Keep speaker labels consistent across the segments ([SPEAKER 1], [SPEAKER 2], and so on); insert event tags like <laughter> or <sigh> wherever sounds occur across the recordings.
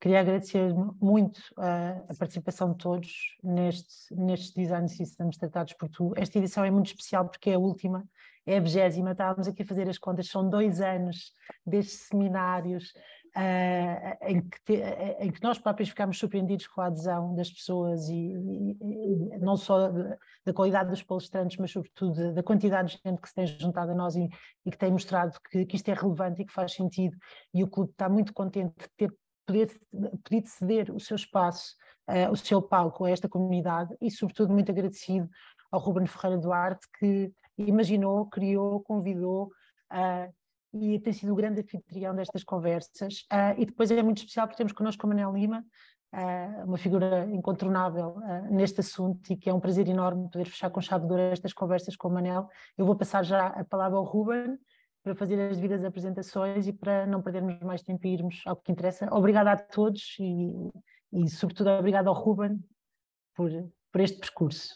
[SPEAKER 1] Queria agradecer muito a, a participação de todos neste, neste Design Systems Tratados por Tu. Esta edição é muito especial porque é a última, é a vigésima, estávamos aqui a fazer as contas, são dois anos destes seminários uh, em, que te, em, que nós próprios ficámos surpreendidos com a adesão das pessoas e, e, e não só da qualidade dos palestrantes, mas sobretudo da quantidade de gente que se tem juntado a nós e, e que tem mostrado que, que isto é relevante e que faz sentido. E o clube está muito contente de ter poder, poder ceder o seu espaço, uh, eh, o seu palco a esta comunidade e, sobretudo, muito agradecido ao Ruben Ferreira Duarte, que imaginou, criou, convidou uh, e tem sido o grande anfitrião destas conversas. Uh, e depois é muito especial porque temos connosco o Manel Lima, uh, uma figura incontornável neste assunto e que é um prazer enorme poder fechar com chave de ouro estas conversas com o Manel. Eu vou passar já a palavra ao Ruben para fazer as devidas apresentações e para não perdermos mais tempo e irmos ao que interessa. Obrigada a todos e, e sobretudo, obrigada ao Ruben por,
[SPEAKER 2] por este percurso.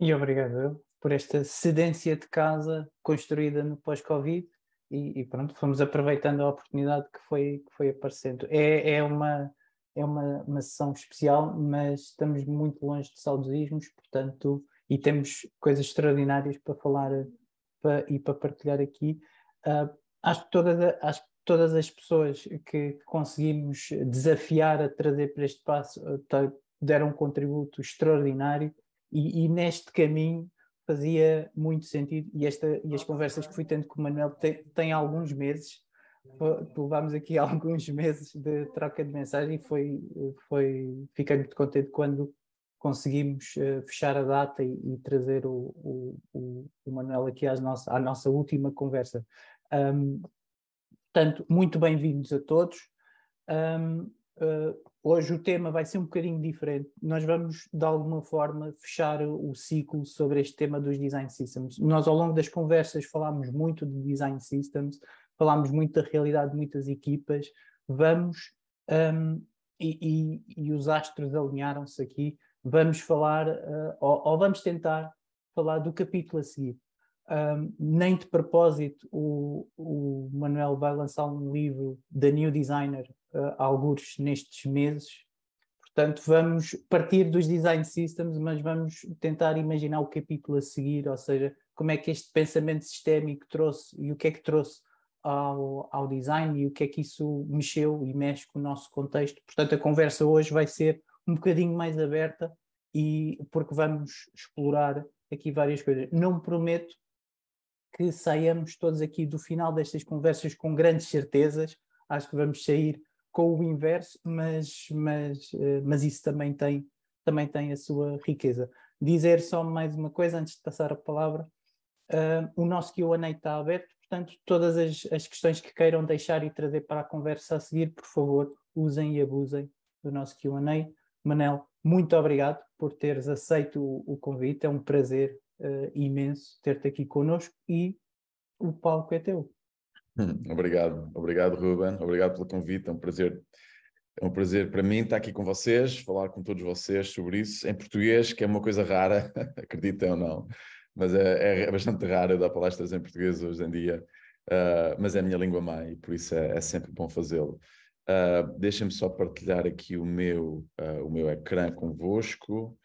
[SPEAKER 2] E obrigado por esta cedência de casa construída no pós-Covid e, e, pronto, fomos aproveitando a oportunidade que foi, que foi aparecendo. É, é, uma, é uma, uma sessão especial, mas estamos muito longe de saudosismos, portanto, e temos coisas extraordinárias para falar para, e para partilhar aqui. Uh, acho, que todas, acho que todas as pessoas que conseguimos desafiar a trazer para este espaço ah, deram um contributo extraordinário e, e neste caminho fazia muito sentido e, esta, e as conversas que fui tendo com o Manuel têm alguns meses levámos aqui <laughs> alguns meses de troca de mensagem e foi, foi fiquei muito contente quando conseguimos uh, fechar a data e, e trazer o, o, o, o, Manuel aqui às nossa, à nossa última conversa. Um, portanto, muito bem-vindos a todos. Um, uh, eh, hoje o tema vai ser um bocadinho diferente. Nós vamos, de alguma forma, fechar o ciclo sobre este tema dos design systems. Nós, ao longo das conversas, falámos muito de design systems, falámos muito da realidade de muitas equipas. Vamos. Um, e, e, e os astros alinharam-se aqui vamos falar uh, ou, ou, vamos tentar falar do capítulo a seguir. Um, nem de propósito o, o, Manuel vai lançar um livro da New Designer uh, eh, alguns nestes meses. Portanto, vamos partir dos design systems, mas vamos tentar imaginar o capítulo a seguir, ou seja, como é que este pensamento sistémico trouxe e o que é que trouxe ao, ao design e o que é que isso mexeu e mexe com o nosso contexto. Portanto, a conversa hoje vai ser um bocadinho mais aberta e porque vamos explorar aqui várias coisas. Não prometo que saiamos todos aqui do final destas conversas com grandes certezas, acho que vamos sair com o inverso, mas, mas, eh, mas isso também tem, também tem a sua riqueza. Dizer só mais uma coisa antes de passar a palavra. Uh, o nosso QA está aberto, portanto, todas as, as questões que queiram deixar e trazer para a conversa a seguir, por favor, usem e abusem do nosso QA. Manel, muito obrigado por teres aceito o, o convite, é um prazer uh, imenso ter-te aqui connosco e o palco é teu.
[SPEAKER 3] <laughs> Obrigado, obrigado Ruben, obrigado pelo convite, é um prazer é um prazer para mim estar aqui com vocês, falar com todos vocês sobre isso em português, que é uma coisa rara, <laughs> acreditem ou não, mas é, é, é, bastante raro dar palestras em português hoje em dia, uh, mas é a minha língua mãe e por isso é, é sempre bom fazê-lo. Uh, ah, Deixem-me só partilhar aqui o meu, uh, o meu ecrã convosco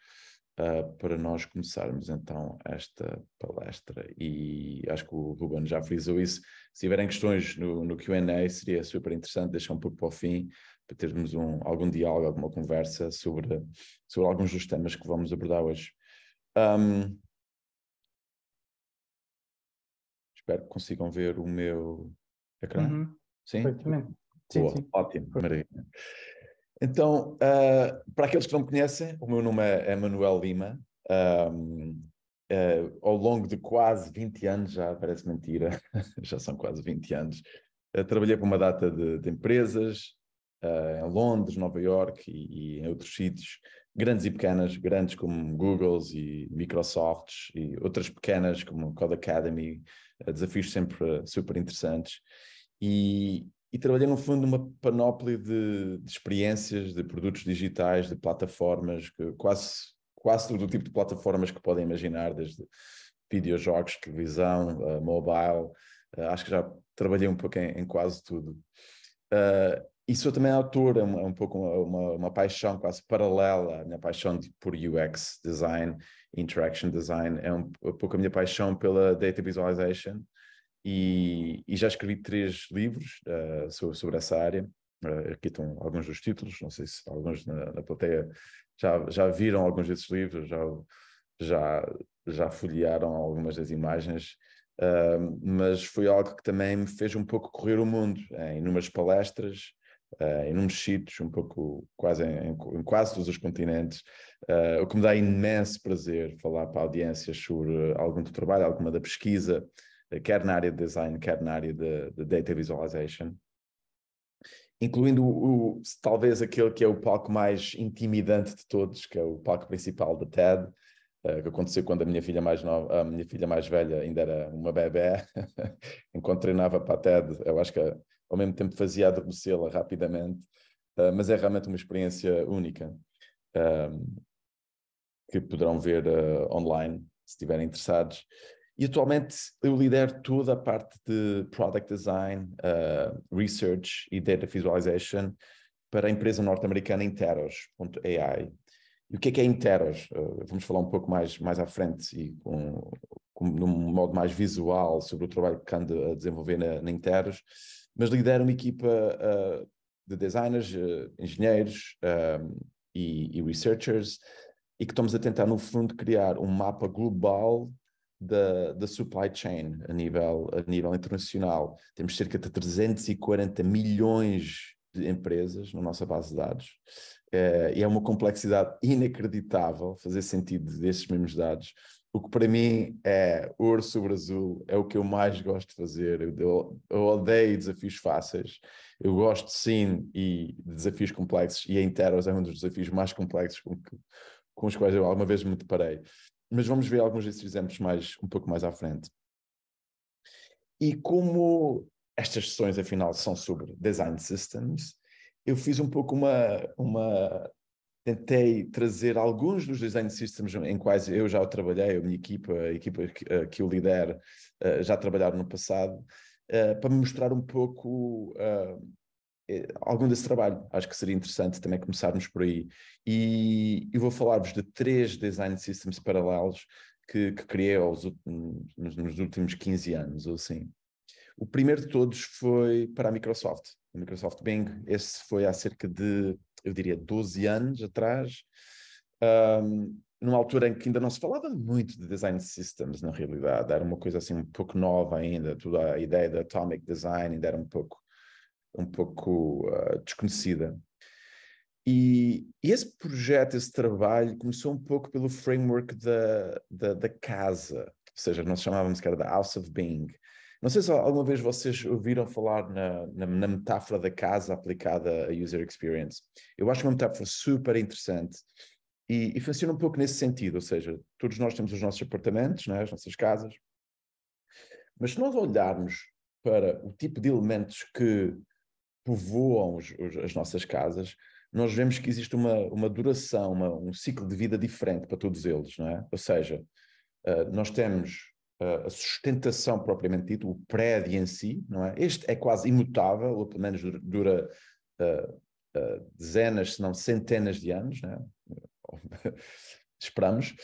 [SPEAKER 3] uh, para nós começarmos então esta palestra. E acho que o Ruben já frisou isso. Se tiverem questões no, no QA, seria super interessante, deixar um pouco para o fim, para termos um, algum diálogo, alguma conversa sobre, sobre alguns dos temas que vamos abordar hoje. Um, espero que consigam ver o meu ecrã. Uhum. Sim? Perfeitamente. Sim, Boa, sim. Ótimo, maravilha. Então, uh, para aqueles que não me conhecem, o meu nome é, é Manuel Lima. Um, uh, ah, ao longo de quase 20 anos, já parece mentira, <laughs> já são quase 20 anos, uh, trabalhei para uma data de, de empresas em Londres, Nova York e, e, em outros sítios, grandes e pequenas, grandes como Googles e Microsofts e outras pequenas como Code Academy, desafios sempre super interessantes. E, e trabalhei no fundo numa panóplia de, de, experiências, de produtos digitais, de plataformas, que, quase, quase todo o tipo de plataformas que podem imaginar, desde videojogos, televisão, uh, mobile, uh, acho que já trabalhei um pouco em, em quase tudo. Uh, e sou também autor, é um, é um pouco uma, uma, uma, paixão quase paralela à minha paixão de, por UX design, interaction design, é um, um pouco a minha paixão pela data visualization, e, e já escrevi três livros uh, eh, sobre, sobre, essa área. Uh, aqui estão alguns dos títulos, não sei se alguns na, na plateia já, já viram alguns desses livros, já, já, já folhearam algumas das imagens. Uh, mas foi algo que também me fez um pouco correr o mundo em inúmeras palestras, uh, em inúmeros sítios, um pouco quase em, em, quase todos os continentes, uh, o que me dá imenso prazer falar para audiências sobre algum do trabalho, alguma da pesquisa, quer na área de design, quer na área de, de data visualization, incluindo o, talvez aquele que é o palco mais intimidante de todos, que é o palco principal da TED, eh, que aconteceu quando a minha filha mais nova, a minha filha mais velha ainda era uma bebê, <laughs> enquanto treinava para a TED, eu acho que ao mesmo tempo fazia adormecê-la rapidamente, eh, mas é realmente uma experiência única eh, que poderão ver online se estiverem interessados. E atualmente eu lidero toda a parte de product design, uh, research e data visualization para a empresa norte-americana Interos.ai. E o que é que é Interos? Uh, vamos falar um pouco mais, mais à frente e com, com, num modo mais visual sobre o trabalho que ando a desenvolver na, na Interos, mas lidero uma equipa uh, de designers, engenheiros e, e researchers e que estamos a tentar, no fundo, criar um mapa global da, da supply chain a nível, a nível internacional. Temos cerca de 340 milhões de empresas na nossa base de dados. Uh, e é uma complexidade inacreditável fazer sentido desses mesmos dados. O que para mim é ouro sobre azul, é o que eu mais gosto de fazer. Eu, eu odeio desafios fáceis, eu gosto sim e de desafios complexos, e a Interos é um dos desafios mais complexos com, que, com os quais eu alguma vez me deparei mas vamos ver alguns desses exemplos mais, um pouco mais à frente. E como estas sessões, afinal, são sobre design systems, eu fiz um pouco uma, uma tentei trazer alguns dos design systems em quais eu já trabalhei, a minha equipa, a equipa que eu lidero, eh, já trabalharam no passado, eh, para mostrar um pouco eh, é, algum desse trabalho. Acho que seria interessante também começarmos por aí. E eu vou falar-vos de três design systems paralelos que, que criei aos, nos, nos, últimos 15 anos, ou assim. O primeiro de todos foi para a Microsoft, a Microsoft Bing. Esse foi há cerca de, eu diria, 12 anos atrás. Um, numa altura em que ainda não se falava muito de design systems, na realidade, era uma coisa assim um pouco nova ainda, toda a ideia da atomic design ainda era um pouco um pouco uh, desconhecida. E, e, esse projeto, esse trabalho, começou um pouco pelo framework da, da, da casa, ou seja, nós chamávamos que era da House of Being. Não sei se alguma vez vocês ouviram falar na, na, na, metáfora da casa aplicada à user experience. Eu acho uma metáfora super interessante e, e, funciona um pouco nesse sentido, ou seja, todos nós temos os nossos apartamentos, né, as nossas casas, mas se nós olharmos para o tipo de elementos que povoam os, os, as nossas casas, nós vemos que existe uma, uma duração, uma, um ciclo de vida diferente para todos eles, não é? Ou seja, uh, nós temos uh, a sustentação propriamente dita, o prédio em si, não é? Este é quase imutável, ou pelo menos dura uh, dezenas, se não centenas de anos, não é? <laughs> esperamos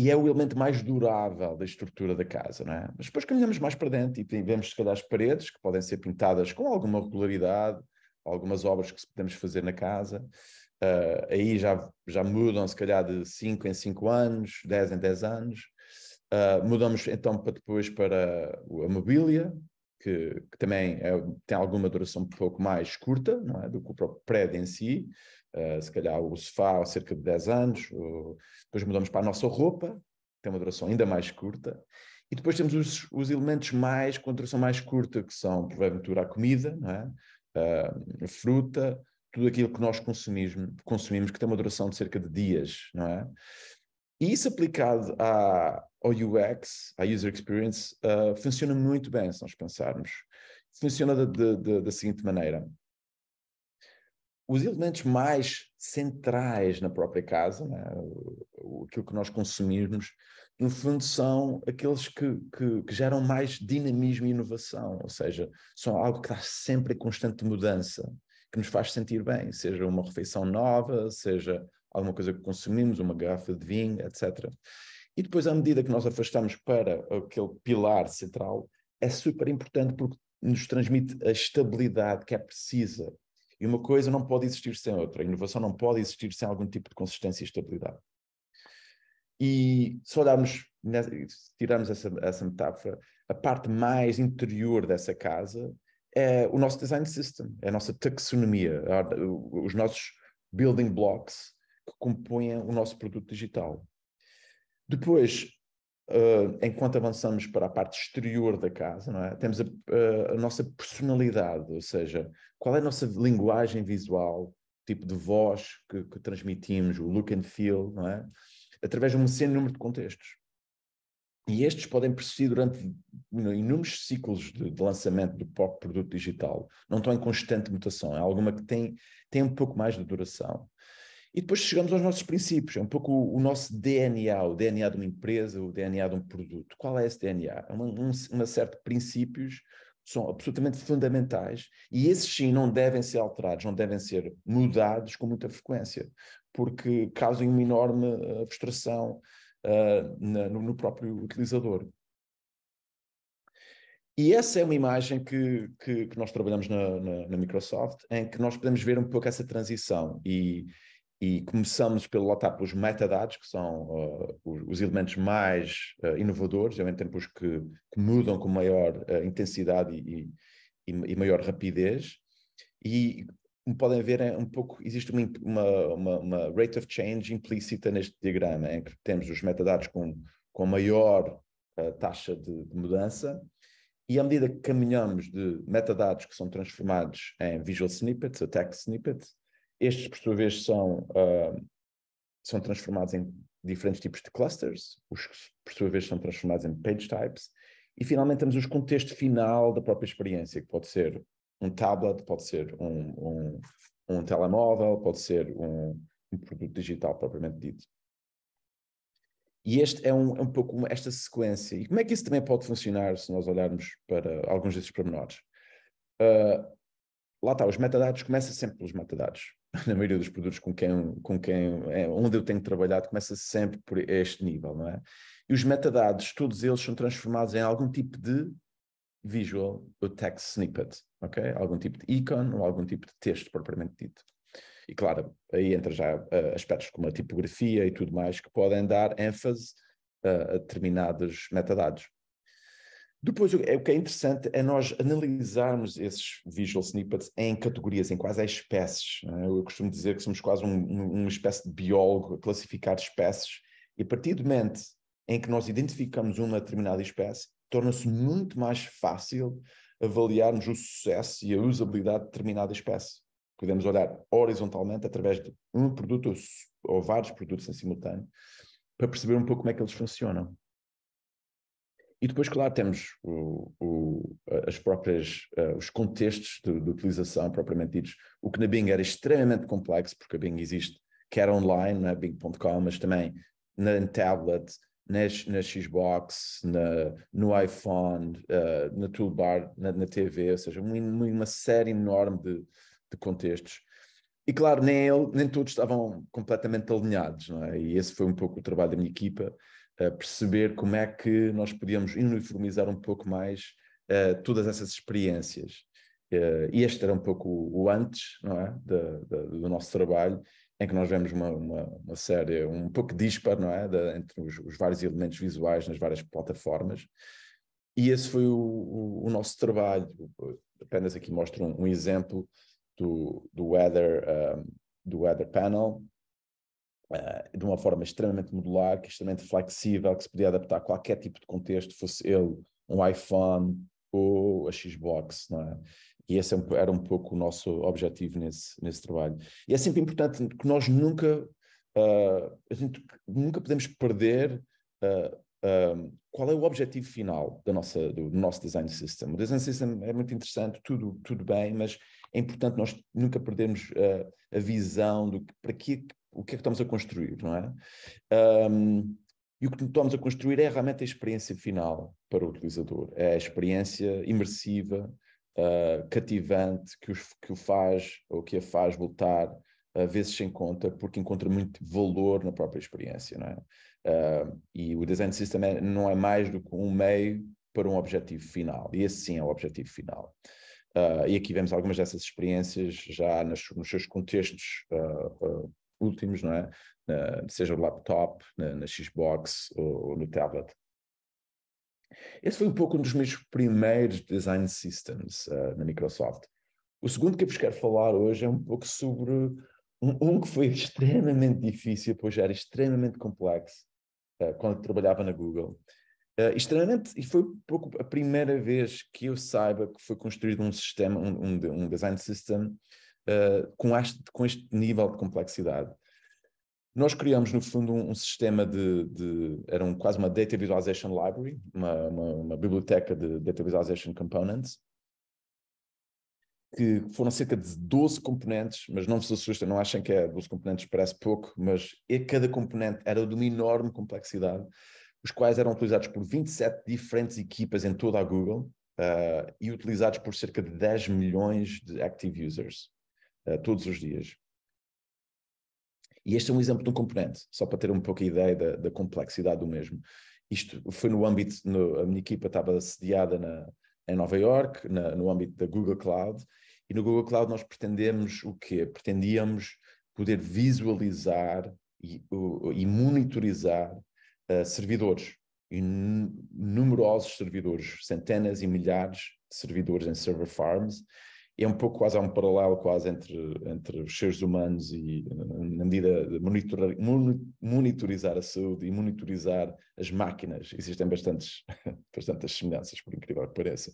[SPEAKER 3] e é o elemento mais durável da estrutura da casa, não é? Mas depois caminhamos mais para dentro e vemos, se calhar, as paredes, que podem ser pintadas com alguma regularidade, algumas obras que podemos fazer na casa. Uh, aí já, já mudam, se calhar, de 5 em 5 anos, 10 em 10 anos. Uh, mudamos então para depois para a mobília, que, que também é, tem alguma duração um pouco mais curta não é? do que o próprio prédio em si. Uh, se calhar o sofá há cerca de 10 anos, ou... depois mudamos para a nossa roupa, tem uma duração ainda mais curta, e depois temos os, os elementos mais com duração mais curta, que são, porventura, a comida, não é? Uh, a fruta, tudo aquilo que nós consumimos, consumimos, que tem uma duração de cerca de dias, não é? E isso aplicado à, ou UX, a User Experience, uh, funciona muito bem se nós pensarmos. Funciona da seguinte maneira. Os elementos mais centrais na própria casa, né, aquilo que nós consumirmos, no fundo são aqueles que, que, que, geram mais dinamismo e inovação, ou seja, são algo que está sempre em constante mudança, que nos faz sentir bem, seja uma refeição nova, seja alguma coisa que consumimos, uma garrafa de vinho, etc. E depois, à medida que nós afastamos para aquele pilar central, é super importante porque nos transmite a estabilidade que é precisa. E uma coisa não pode existir sem outra. A inovação não pode existir sem algum tipo de consistência e estabilidade. E se olharmos, tirarmos essa, essa metáfora, a parte mais interior dessa casa é o nosso design system, é a nossa taxonomia, os nossos building blocks que compõem o nosso produto digital. Depois, Uh, enquanto avançamos para a parte exterior da casa, é? temos a, eh, a, nossa personalidade, ou seja, qual é a nossa linguagem visual, tipo de voz que, que transmitimos, o look and feel, é? através de um certo número de contextos. E estes podem persistir durante inúmeros ciclos de, de lançamento do próprio produto digital. Não estão em constante mutação, é alguma que tem, tem um pouco mais de duração. E depois chegamos aos nossos princípios, é um pouco o, o, nosso DNA, o DNA de uma empresa, o DNA de um produto. Qual é esse DNA? É uma, um, uma série de princípios que são absolutamente fundamentais e esses sim não devem ser alterados, não devem ser mudados com muita frequência, porque causam uma enorme eh, frustração uh, na, no, no próprio utilizador. E essa é uma imagem que, que, que nós trabalhamos na, na, na, Microsoft, em que nós podemos ver um pouco essa transição. E, e começamos pelo, lotar pelos metadados, que são uh, os, elementos mais uh, inovadores, e ao mesmo tempo os que, que mudam com maior uh, intensidade e, e, e, maior rapidez. E como podem ver, é um pouco, existe uma, uma, uma, rate of change implícita neste diagrama, em que temos os metadados com, com maior taxa de, de mudança, e à medida que caminhamos de metadados que são transformados em visual snippets, ou text snippets, estes, por sua vez, são, uh, são transformados em diferentes tipos de clusters, os que, por sua vez, são transformados em page types. E, finalmente, temos o contexto final da própria experiência, que pode ser um tablet, pode ser um, um, um telemóvel, pode ser um, um, produto digital propriamente dito. E este é um, é um pouco esta sequência. E como é que isso também pode funcionar se nós olharmos para alguns desses pormenores? Uh, lá está, os metadados, começa sempre pelos metadados. <laughs> na maioria dos produtos com quem, com quem é, onde eu tenho trabalhado, começa sempre por este nível, não é? E os metadados, todos eles são transformados em algum tipo de visual ou text snippet, ok? Algum tipo de ícone ou algum tipo de texto propriamente dito. E claro, aí entra já uh, aspectos como a tipografia e tudo mais que podem dar ênfase uh, a determinados metadados. Depois, é, o que é interessante é nós analisarmos esses visual snippets em categorias, em quais é espécies. Eu costumo dizer que somos quase um, uma espécie de biólogo a classificar espécies, e a partir do momento em que nós identificamos uma determinada espécie, torna-se muito mais fácil avaliarmos o sucesso e a usabilidade de determinada espécie. Podemos olhar horizontalmente através de um produto ou, ou vários produtos em simultâneo para perceber um pouco como é que eles funcionam. E depois, claro, temos o, o, as próprias, uh, os contextos de, de, utilização propriamente ditos, o que na Bing era extremamente complexo, porque a Bing existe quer online, na é? Bing.com, mas também na tablet, nas, na Xbox, na, no iPhone, uh, na toolbar, na, na, TV, ou seja, uma, uma série enorme de, de contextos. E claro, nem, ele, nem todos estavam completamente alinhados, não é? E esse foi um pouco o trabalho da minha equipa uh, perceber como é que nós podíamos uniformizar um pouco mais uh, todas essas experiências. Eh, e este era um pouco o antes não é? do nosso trabalho, em que nós vemos uma, uma, uma série um pouco dispar não é? entre os, os, vários elementos visuais nas várias plataformas. E esse foi o, o, o nosso trabalho. Apenas aqui mostro um, um exemplo do, do, weather, um, eh, do Weather Panel, eh, de uma forma extremamente modular, é extremamente flexível, que se podia adaptar a qualquer tipo de contexto, fosse ele um iPhone ou a Xbox, não é? E esse é era um pouco o nosso objetivo nesse, nesse trabalho. E é sempre importante que nós nunca, uh, a gente, nunca podemos perder uh, qual é o objetivo final da nossa, do, do, nosso design system? O design system é muito interessante, tudo, tudo bem, mas é importante nós nunca perdermos uh, a visão do que, para que é o que é que estamos a construir, não é? Um, e o que estamos a construir é realmente a experiência final para o utilizador, é a experiência imersiva, uh, cativante, que, os, que o faz ou que a faz voltar a vezes sem conta, porque encontra muito valor na própria experiência, não é? Uh, e o design system é, não é mais do que um meio para um objetivo final, e esse sim é o objetivo final. Uh, e aqui vemos algumas dessas experiências já nas, nos seus contextos uh, últimos, não é? seja no laptop, na, na Xbox ou, ou, no tablet. Esse foi um pouco um dos meus primeiros design systems uh, na Microsoft. O segundo que eu vos quero falar hoje é um pouco sobre um, um que foi <laughs> extremamente difícil, pois era extremamente complexo uh, quando trabalhava na Google. Uh, extremamente, e foi um pouco a primeira vez que eu saiba que foi construído um sistema, um, um, um design system eh, com, este, com, este, nível de complexidade. Nós criamos, no fundo, um, um sistema de, de, Era um, quase uma Data Visualization Library, uma, uma, uma biblioteca de Data Visualization Components, que foram cerca de 12 componentes, mas não se assustem, não achem que é 12 componentes, parece pouco, mas é cada componente era de uma enorme complexidade, os quais eram utilizados por 27 diferentes equipas em toda a Google uh, e utilizados por cerca de 10 milhões de active users. Eh, todos os dias. E este é um exemplo de um componente, só para ter um pouco a ideia da, da complexidade do mesmo. Isto foi no âmbito, no, a minha equipa estava sediada na, em Nova York, na, no âmbito da Google Cloud, e no Google Cloud nós pretendemos o quê? Pretendíamos poder visualizar e, o, e monitorizar uh, servidores, e numerosos servidores, centenas e milhares de servidores em server farms, é um pouco quase um paralelo quase entre, entre os seres humanos e eh, na medida de monitorizar a saúde e monitorizar as máquinas. Existem bastantes, <laughs> bastantes semelhanças, por incrível que pareça.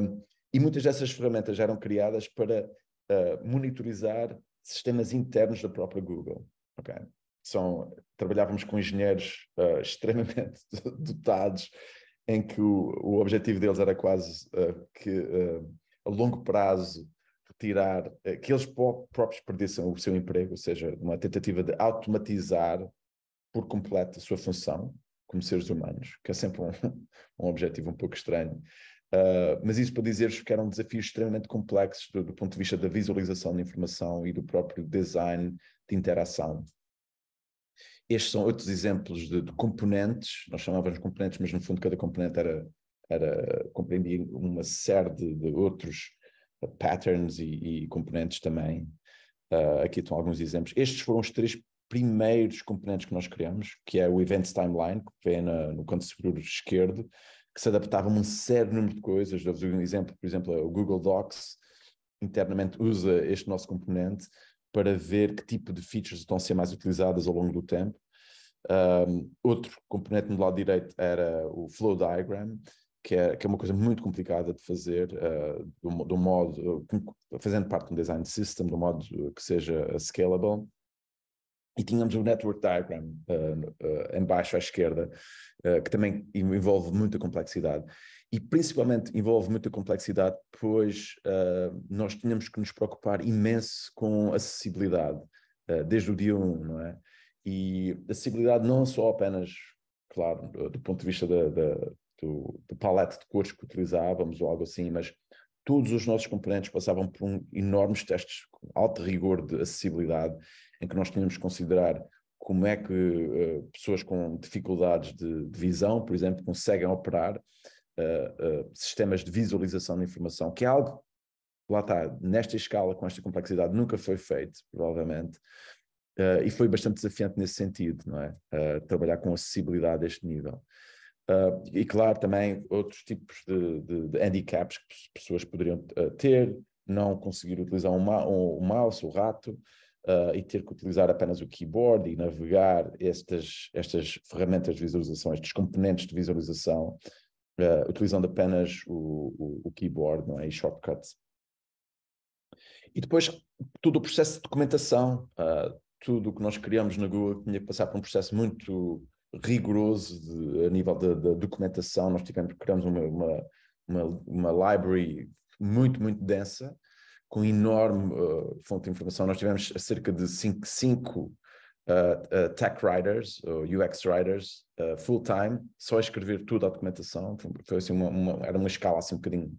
[SPEAKER 3] Um, e muitas dessas ferramentas já eram criadas para uh, monitorizar sistemas internos da própria Google. Okay? São, trabalhávamos com engenheiros uh, <laughs> extremamente dotados, em que o, o objetivo deles era quase uh, que a longo prazo retirar, eh, que eles próprios perdessem o seu emprego, ou seja, uma tentativa de automatizar por completo a sua função como seres humanos, que é sempre um, um objetivo um pouco estranho. Uh, mas isso para dizer-vos que eram desafios extremamente complexos do, do, ponto de vista da visualização da informação e do próprio design de interação. Estes são outros exemplos de, de componentes, nós chamávamos componentes, mas no fundo cada componente era era, compreendia uma série de, de outros eh, patterns e, e componentes também. Uh, aqui estão alguns exemplos. Estes foram os três primeiros componentes que nós criamos, que é o Events Timeline, que vem na, no canto superior esquerdo, que se adaptava a um certo número de coisas. Dou-vos um exemplo, por exemplo, o Google Docs internamente usa este nosso componente para ver que tipo de features estão a ser mais utilizadas ao longo do tempo. Um, outro componente no lado direito era o Flow Diagram, que é, que é uma coisa muito complicada de fazer, uh, do, do, modo, fazendo parte de um design system, do modo eh, que seja eh, scalable. E tínhamos o network diagram uh, uh, em baixo à esquerda, uh, que também envolve muita complexidade. E principalmente envolve muita complexidade, pois nós tínhamos que nos preocupar imenso com acessibilidade, desde o dia 1, um, não é? E acessibilidade não só apenas, claro, do ponto de vista da, da do, do palete de cores que utilizávamos ou algo assim, mas todos os nossos componentes passavam por um, enormes testes com alto rigor de acessibilidade, em que nós tínhamos que considerar como é que uh, pessoas com dificuldades de, de, visão, por exemplo, conseguem operar uh, uh, sistemas de visualização de informação, que é algo, lá está, nesta escala, com esta complexidade, nunca foi feito, provavelmente, e foi bastante desafiante nesse sentido, não é? trabalhar com acessibilidade a este nível. Uh, e claro, também outros tipos de, de, de handicaps que pessoas poderiam uh, ter, não conseguir utilizar um, um, um mouse, o um rato, uh, e ter que utilizar apenas o keyboard e navegar estas, estas ferramentas de visualização, estes componentes de visualização, utilizando apenas o, o, o, keyboard não é? e shortcuts. E depois todo o processo de documentação, tudo o que nós criamos na Google tinha que passar por um processo muito rigoroso de, a nível da documentação. Nós tivemos, criamos uma, uma, uma, uma library muito, muito densa, com enorme uh, fonte de informação. Nós tivemos cerca de 5 Uh, uh, tech writers, ou UX writers, uh, full-time, só a escrever tudo a documentação. Foi, assim uma, uma, era uma escala assim um bocadinho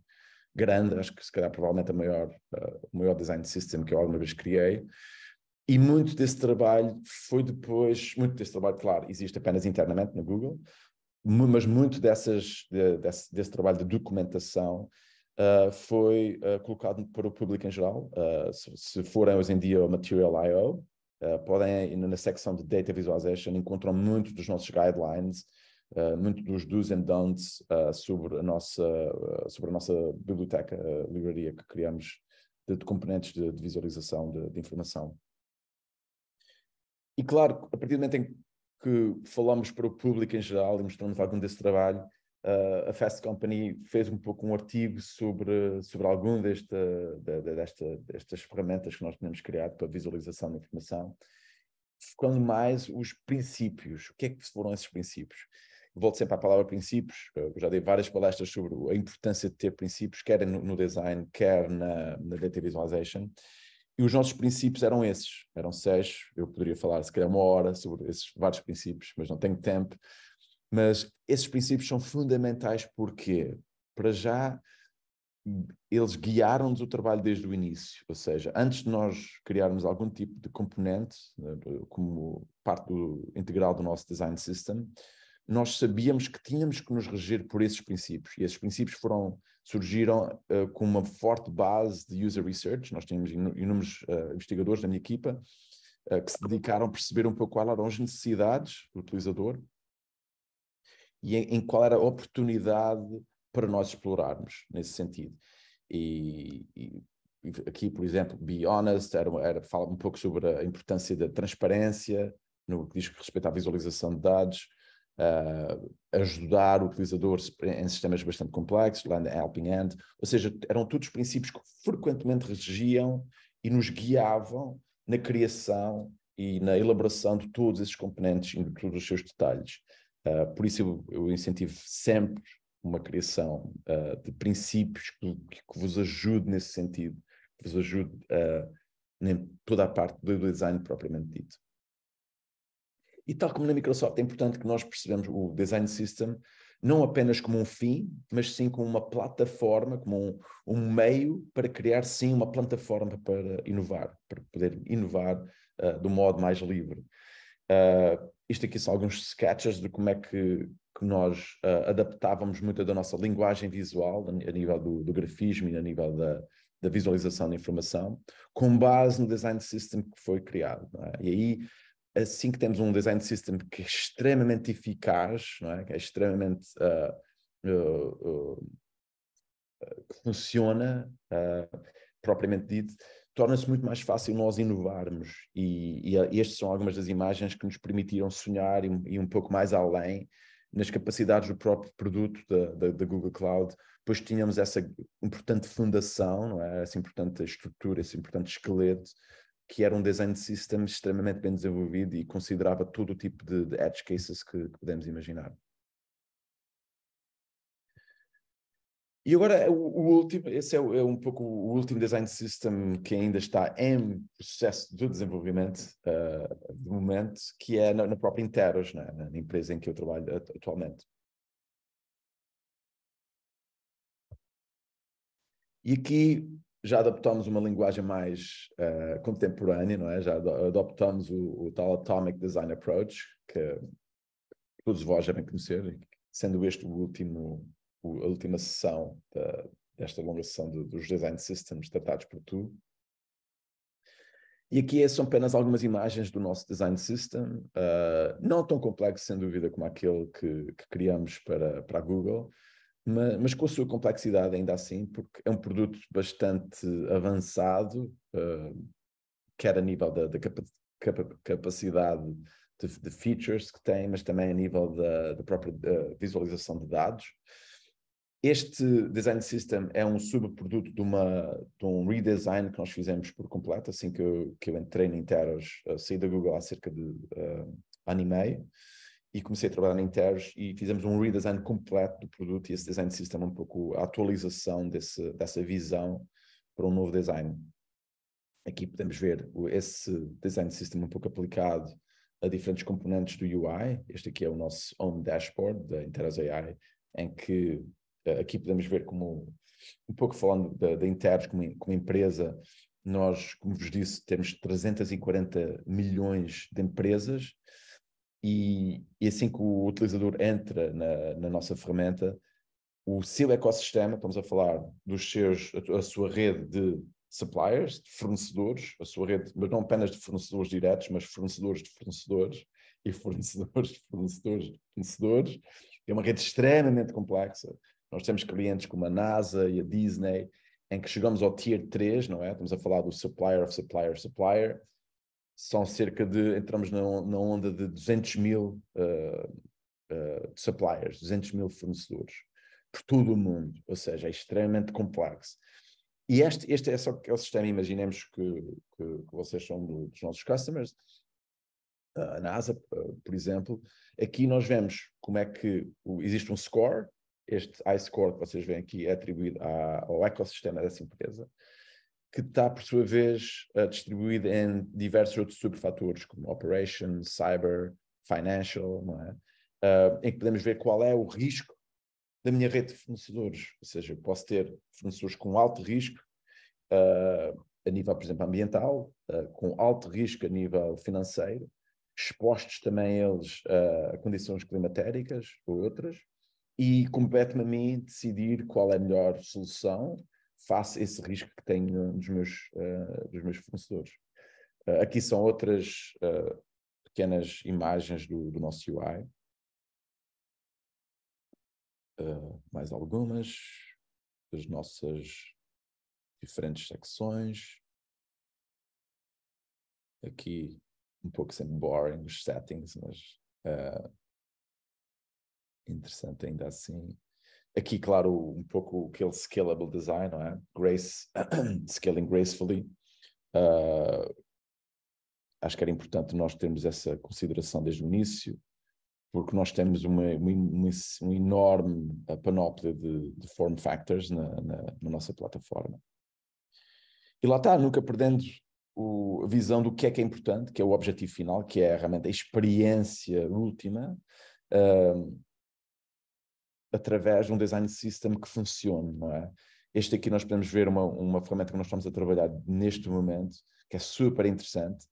[SPEAKER 3] grande, acho que se calhar provavelmente a maior, eh, o maior design system que eu alguma vez criei. E muito desse trabalho foi depois, muito desse trabalho, claro, existe apenas internamente no Google, mas muito dessas, desse, desse trabalho de documentação uh, foi uh, colocado para o público em geral. Uh, se, se, forem hoje em dia ao Material.io, podem, na secção de Data Visualization, encontram muito dos nossos guidelines, muito dos do's and don'ts sobre, a nossa, sobre a nossa biblioteca, livraria que criamos de, de componentes de, de visualização de, de informação. E claro, a partir do momento em que falamos para o público em geral e mostramos algum desse trabalho, Uh, a Fast Company fez um pouco um artigo sobre, sobre algum desta, de, de, desta, destas ferramentas que nós tínhamos criado para visualização da informação, focando mais os princípios. O que é que foram esses princípios? volto sempre à palavra princípios, Eu já dei várias palestras sobre a importância de ter princípios, quer no, no design, quer na, na data visualization. E os nossos princípios eram esses, eram seis. Eu poderia falar, se calhar, uma hora sobre esses vários princípios, mas não tenho tempo. Mas esses princípios são fundamentais porque, para já, eles guiaram-nos o trabalho desde o início. Ou seja, antes de nós criarmos algum tipo de componente, né, como parte do, integral do nosso design system, nós sabíamos que tínhamos que nos reger por esses princípios. E esses princípios foram surgiram uh, com uma forte base de user research. Nós tínhamos inúmeros uh, investigadores da minha equipa uh, que se dedicaram a perceber um pouco quais eram as necessidades do utilizador e em, em qual era a oportunidade para nós explorarmos nesse sentido. E, e, aqui, por exemplo, Be Honest era, era, fala um pouco sobre a importância da transparência no que diz respeito à visualização de dados uh, ajudar o utilizador em sistemas bastante complexos, lá Helping Hand, ou seja, eram todos princípios que frequentemente regiam e nos guiavam na criação e na elaboração de todos esses componentes e de todos os seus detalhes. Uh, por isso eu, eu, incentivo sempre uma criação uh, de princípios que, que, vos ajude nesse sentido, que vos ajude uh, em toda a parte do design propriamente dito. E tal como na Microsoft, é importante que nós percebamos o design system não apenas como um fim, mas sim como uma plataforma, como um, um meio para criar sim uma plataforma para inovar, para poder inovar uh, do modo mais livre. Uh, isto aqui são alguns sketches de como é que, que nós uh, adaptávamos muito da nossa linguagem visual, a nível do, do grafismo e a nível da, da visualização da informação, com base no design system que foi criado. É? E aí assim que temos um design system que é extremamente eficaz, não é? que é extremamente uh, uh, que funciona, propriamente dito, torna-se muito mais fácil nós inovarmos. E, e, estas são algumas das imagens que nos permitiram sonhar e, e um pouco mais além nas capacidades do próprio produto da, da, da, Google Cloud, pois tínhamos essa importante fundação, não é? essa importante estrutura, esse importante esqueleto que era um design system extremamente bem desenvolvido e considerava todo o tipo de, de edge cases que, que podemos imaginar. E agora, o, último, esse é, é, um pouco o último design system que ainda está em processo de desenvolvimento, uh, de momento, que é na, na própria Interos, né? na empresa em que eu trabalho atualmente. E aqui já adaptamos uma linguagem mais uh, contemporânea, não é? Já adoptamos o, o, tal Atomic Design Approach, que todos vós devem conhecer, sendo este o último, o, a última sessão da, desta longa sessão dos Design Systems tratados por tu. E aqui são apenas algumas imagens do nosso Design System, uh, não tão complexo, sem dúvida, como aquele que, que criamos para, para a Google, mas, mas, com a sua complexidade ainda assim, porque é um produto bastante avançado, uh, quer a nível da, da capa, capa, capacidade de, de, features que tem, mas também a nível da, da própria da visualização de dados. Este design system é um subproduto de, uma, de um redesign que nós fizemos por completo, assim que eu, que eu entrei na Interos, eh, saí da Google há cerca de uh, ano e meio e comecei a trabalhar na Interge e fizemos um redesign completo do produto e esse design system um pouco a atualização desse, dessa visão para um novo design. Aqui podemos ver esse design system um pouco aplicado a diferentes componentes do UI. Este aqui é o nosso home dashboard da Interge AI, em que eh, aqui podemos ver como, um pouco falando da, da Interge como, como empresa, nós, como vos disse, temos 340 milhões de empresas e, e assim que o utilizador entra na, na, nossa ferramenta, o seu ecossistema, estamos a falar dos seus, a, a sua rede de suppliers, de fornecedores, a sua rede, mas não apenas de fornecedores diretos, mas fornecedores de fornecedores e fornecedores de fornecedores de fornecedores. É uma rede extremamente complexa. Nós temos clientes como a NASA e a Disney, em que chegamos ao tier 3, não é? Estamos a falar do supplier of supplier supplier, são cerca de, entramos na, na onda de 200 mil uh, uh, suppliers, 200 mil fornecedores por todo o mundo, ou seja, é extremamente complexo. E este, este é só o sistema, imaginemos que, que, que vocês são do, dos nossos customers, ah, a NASA, ah, por exemplo, aqui nós vemos como é que existe um score, este iScore que vocês veem aqui é atribuído à, ao ecossistema dessa empresa, que está, por sua vez, eh, distribuída em diversos outros subfatores, como operations, cyber, financial, é? uh, em que podemos ver qual é o risco da minha rede de fornecedores. Ou seja, posso ter fornecedores com alto risco uh, a nível, por exemplo, ambiental, uh, com alto risco a nível financeiro, expostos também eles a condições climatéricas ou outras, e compete-me a mim decidir qual é a melhor solução face esse risco que tenho eh, dos meus, uh, dos meus fornecedores. Uh, aqui são outras uh, pequenas imagens do, do nosso UI. mais algumas das nossas diferentes secções. Aqui um pouco sempre boring os settings, mas interessante ainda assim. Aqui, claro, um pouco aquele scalable design, não é? Grace, <clears throat> scaling gracefully. Uh, acho que era importante nós termos essa consideração desde o início, porque nós temos uma, uma, uma enorme panóplia de, de form factors na, na, na, nossa plataforma. E lá está, nunca perdendo o, a visão do que é que é importante, que é o objetivo final, que é realmente a experiência última. Uh, através de um design system que funcione, não é? Este aqui nós podemos ver uma, uma ferramenta que nós estamos a trabalhar neste momento, que é super interessante.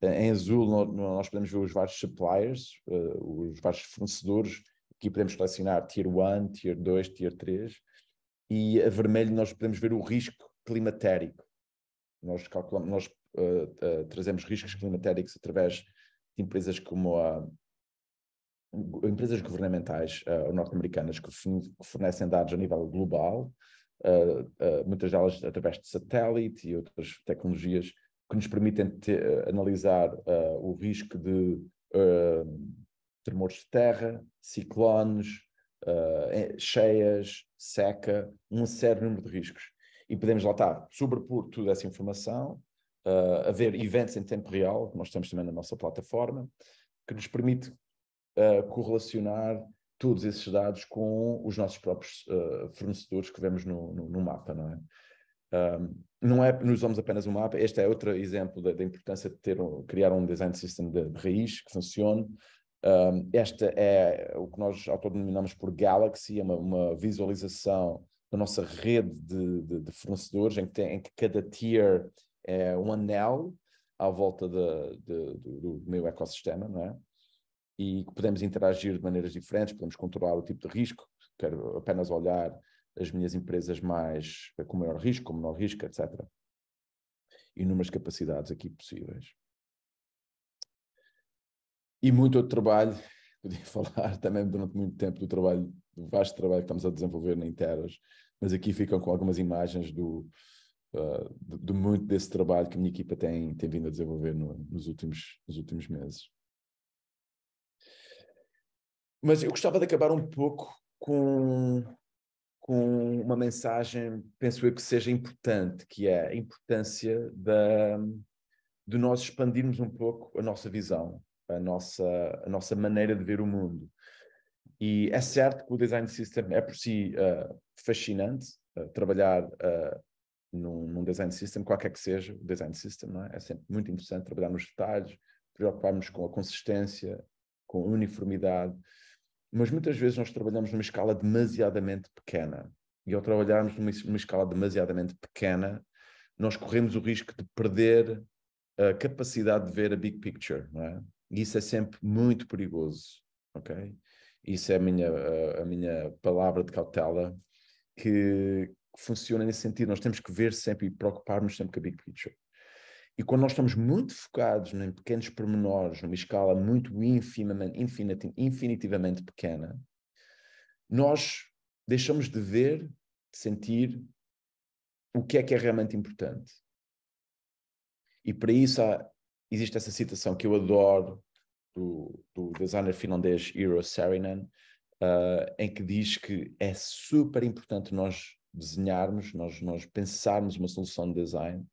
[SPEAKER 3] Eh, em azul nós podemos ver os vários suppliers, uh, os vários fornecedores. Aqui podemos selecionar Tier 1, Tier 2, Tier 3. E a vermelho nós podemos ver o risco climatérico. Nós, calculamos, nós uh, uh, trazemos riscos climatéricos através de empresas como a empresas governamentais uh, norte-americanas que, fornecem dados a nível global, uh, uh, muitas delas através de satélite e outras tecnologias que nos permitem ter, analisar o risco de tremores de terra, ciclones, cheias, seca, um certo número de riscos. E podemos lá estar, sobrepor toda essa informação, haver eventos em tempo real, que nós temos também na nossa plataforma, que nos permite uh, correlacionar todos esses dados com os nossos próprios uh, fornecedores que vemos no, no, no mapa, não é? Um, não é nós usamos apenas um mapa, este é outro exemplo da, da importância de ter, criar um design system de, de raiz que funcione. Um, esta é o que nós autodenominamos por Galaxy, é uma, uma visualização da nossa rede de, de, de fornecedores, em que, tem, em que, cada tier é um anel à volta do meu ecossistema, não é? e que podemos interagir de maneiras diferentes, podemos controlar o tipo de risco, quero apenas olhar as minhas empresas mais com maior risco, com menor risco, etc. Inúmeras capacidades aqui possíveis. E muito outro trabalho, <laughs> podia falar também durante muito tempo do trabalho, do vasto trabalho que estamos a desenvolver na Interas, mas aqui ficam com algumas imagens do, uh, muito desse trabalho que a minha equipa tem, tem vindo a desenvolver no, nos, últimos, nos últimos meses. Mas eu gostava de acabar um pouco com, com uma mensagem, penso eu, que seja importante, que é a importância da, de nós expandirmos um pouco a nossa visão, a nossa, a nossa maneira de ver o mundo. E é certo que o design system é por si uh, fascinante, uh, trabalhar uh, num, num, design system, qualquer que seja o design system, é? é? sempre muito interessante trabalhar nos detalhes, preocuparmos com a consistência, com a uniformidade, mas muitas vezes nós trabalhamos numa escala demasiadamente pequena. E ao trabalharmos numa, numa escala demasiadamente pequena, nós corremos o risco de perder a capacidade de ver a big picture, não é? E isso é sempre muito perigoso, ok? Isso é a minha, a, a minha palavra de cautela que, que funciona nesse sentido. Nós temos que ver sempre e preocupar-nos sempre com a big picture. E quando nós estamos muito focados em pequenos pormenores, numa escala muito infinitivamente pequena, nós deixamos de ver, de sentir o que é que é realmente importante. E para isso há, existe essa citação que eu adoro do, do designer finlandês Eero Saarinen, uh, em que diz que é super importante nós desenharmos, nós, nós pensarmos uma solução de design,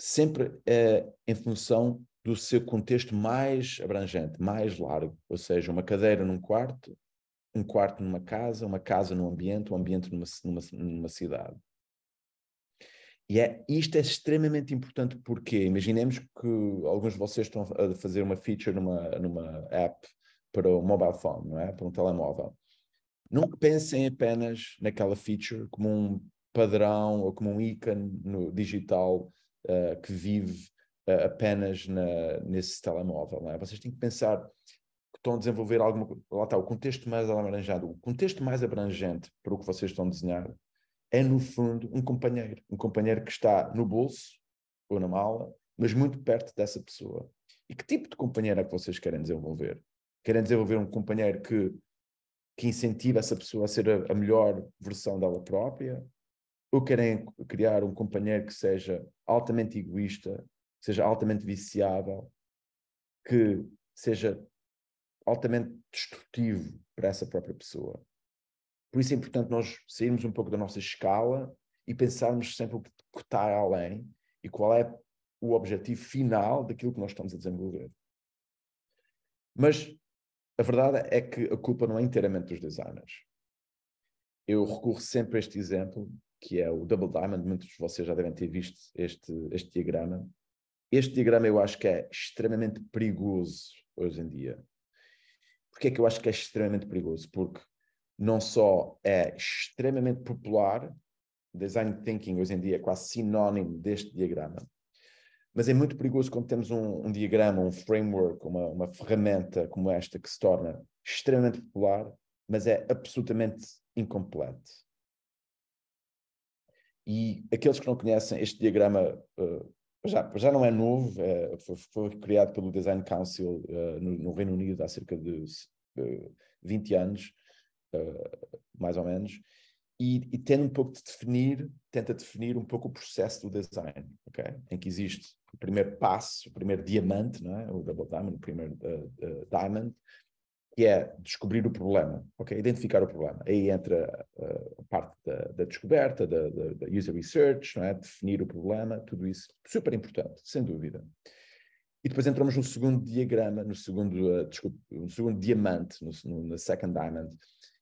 [SPEAKER 3] sempre é em função do seu contexto mais abrangente, mais largo, ou seja, uma cadeira num quarto, um quarto numa casa, uma casa num ambiente, um ambiente numa, numa, numa cidade. E é, isto é extremamente importante porque imaginemos que alguns de vocês estão a fazer uma feature numa, numa app para o mobile phone, não é? para um telemóvel. Não pensem apenas naquela feature como um padrão ou como um ícone no digital eh, que vive uh, apenas na, nesse telemóvel. É? Vocês têm que pensar que estão a desenvolver alguma coisa. Lá está, o contexto mais alaranjado, o contexto mais abrangente para o que vocês estão a desenhar é, no fundo, um companheiro. Um companheiro que está no bolso ou na mala, mas muito perto dessa pessoa. E que tipo de companheiro é que vocês querem desenvolver? Querem desenvolver um companheiro que que incentiva essa pessoa a ser a, melhor versão dela própria, ou querem criar um companheiro que seja altamente egoísta, que seja altamente viciável, que seja altamente destrutivo para essa própria pessoa. Por isso é importante nós sairmos um pouco da nossa escala e pensarmos sempre o que está além e qual é o objetivo final daquilo que nós estamos a desenvolver. Mas a verdade é que a culpa não é inteiramente dos designers. Eu recorro sempre a este exemplo que é o Double Diamond. Muitos de vocês já devem ter visto este, este diagrama. Este diagrama eu acho que é extremamente perigoso hoje em dia. Porquê é que eu acho que é extremamente perigoso? Porque não só é extremamente popular, design thinking hoje em dia é quase sinónimo deste diagrama, mas é muito perigoso quando temos um, um diagrama, um framework, uma, uma, ferramenta como esta que se torna extremamente popular, mas é absolutamente incompleto. E aqueles que não conhecem, este diagrama uh, já, já não é novo, é, foi, foi, criado pelo Design Council uh, no, no, Reino Unido há cerca de uh, 20 anos, mais ou menos, e, e tenta um pouco de definir, tenta definir um pouco o processo do design, okay? em que existe o primeiro passo, o primeiro diamante, não é? o double diamond, o primeiro diamond, que é descobrir o problema, ok? Identificar o problema. Aí entra uh, a parte da, da descoberta, da, da, da, user research, não é? definir o problema, tudo isso super importante, sem dúvida. E depois entramos no segundo diagrama, no segundo, uh, no segundo diamante, no, no, na second diamond,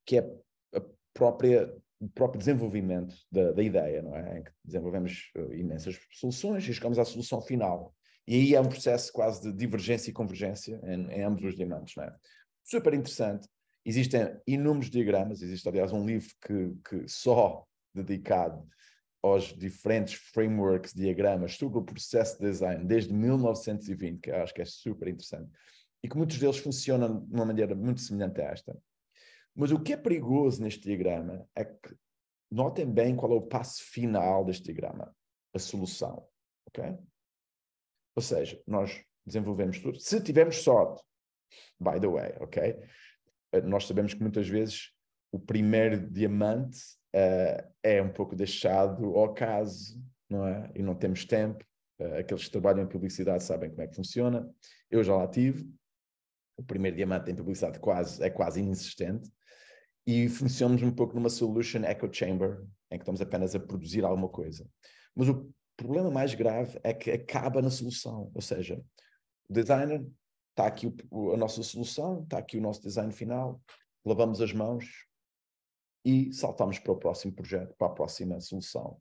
[SPEAKER 3] que é a própria o próprio desenvolvimento da, da, ideia, não é? Em que desenvolvemos uh, imensas soluções e chegamos à solução final. E aí é um processo quase de divergência e convergência em, em ambos os diamantes, não é? super interessante. Existem inúmeros diagramas, existe, aliás, um livro que, que só dedicado aos diferentes frameworks, diagramas sobre o processo de design desde 1920, que eu acho que é super interessante, e que muitos deles funcionam de uma maneira muito semelhante a esta. Mas o que é perigoso neste diagrama é que notem bem qual é o passo final deste diagrama, a solução, ok? Ou seja, nós desenvolvemos tudo. Se tivermos sorte, By the way, ok? Eh, nós sabemos que muitas vezes o primeiro diamante uh, é um pouco deixado ao caso, não é? E não temos tempo. Uh, aqueles que trabalham em publicidade sabem como é que funciona. Eu já lá tive. O primeiro diamante em publicidade quase, é quase inexistente. E funcionamos um pouco numa solution echo chamber, em que estamos apenas a produzir alguma coisa. Mas o problema mais grave é que acaba na solução. Ou seja, o designer está aqui o, a nossa solução, está aqui o nosso design final, lavamos as mãos e saltamos para o próximo projeto, para a próxima solução.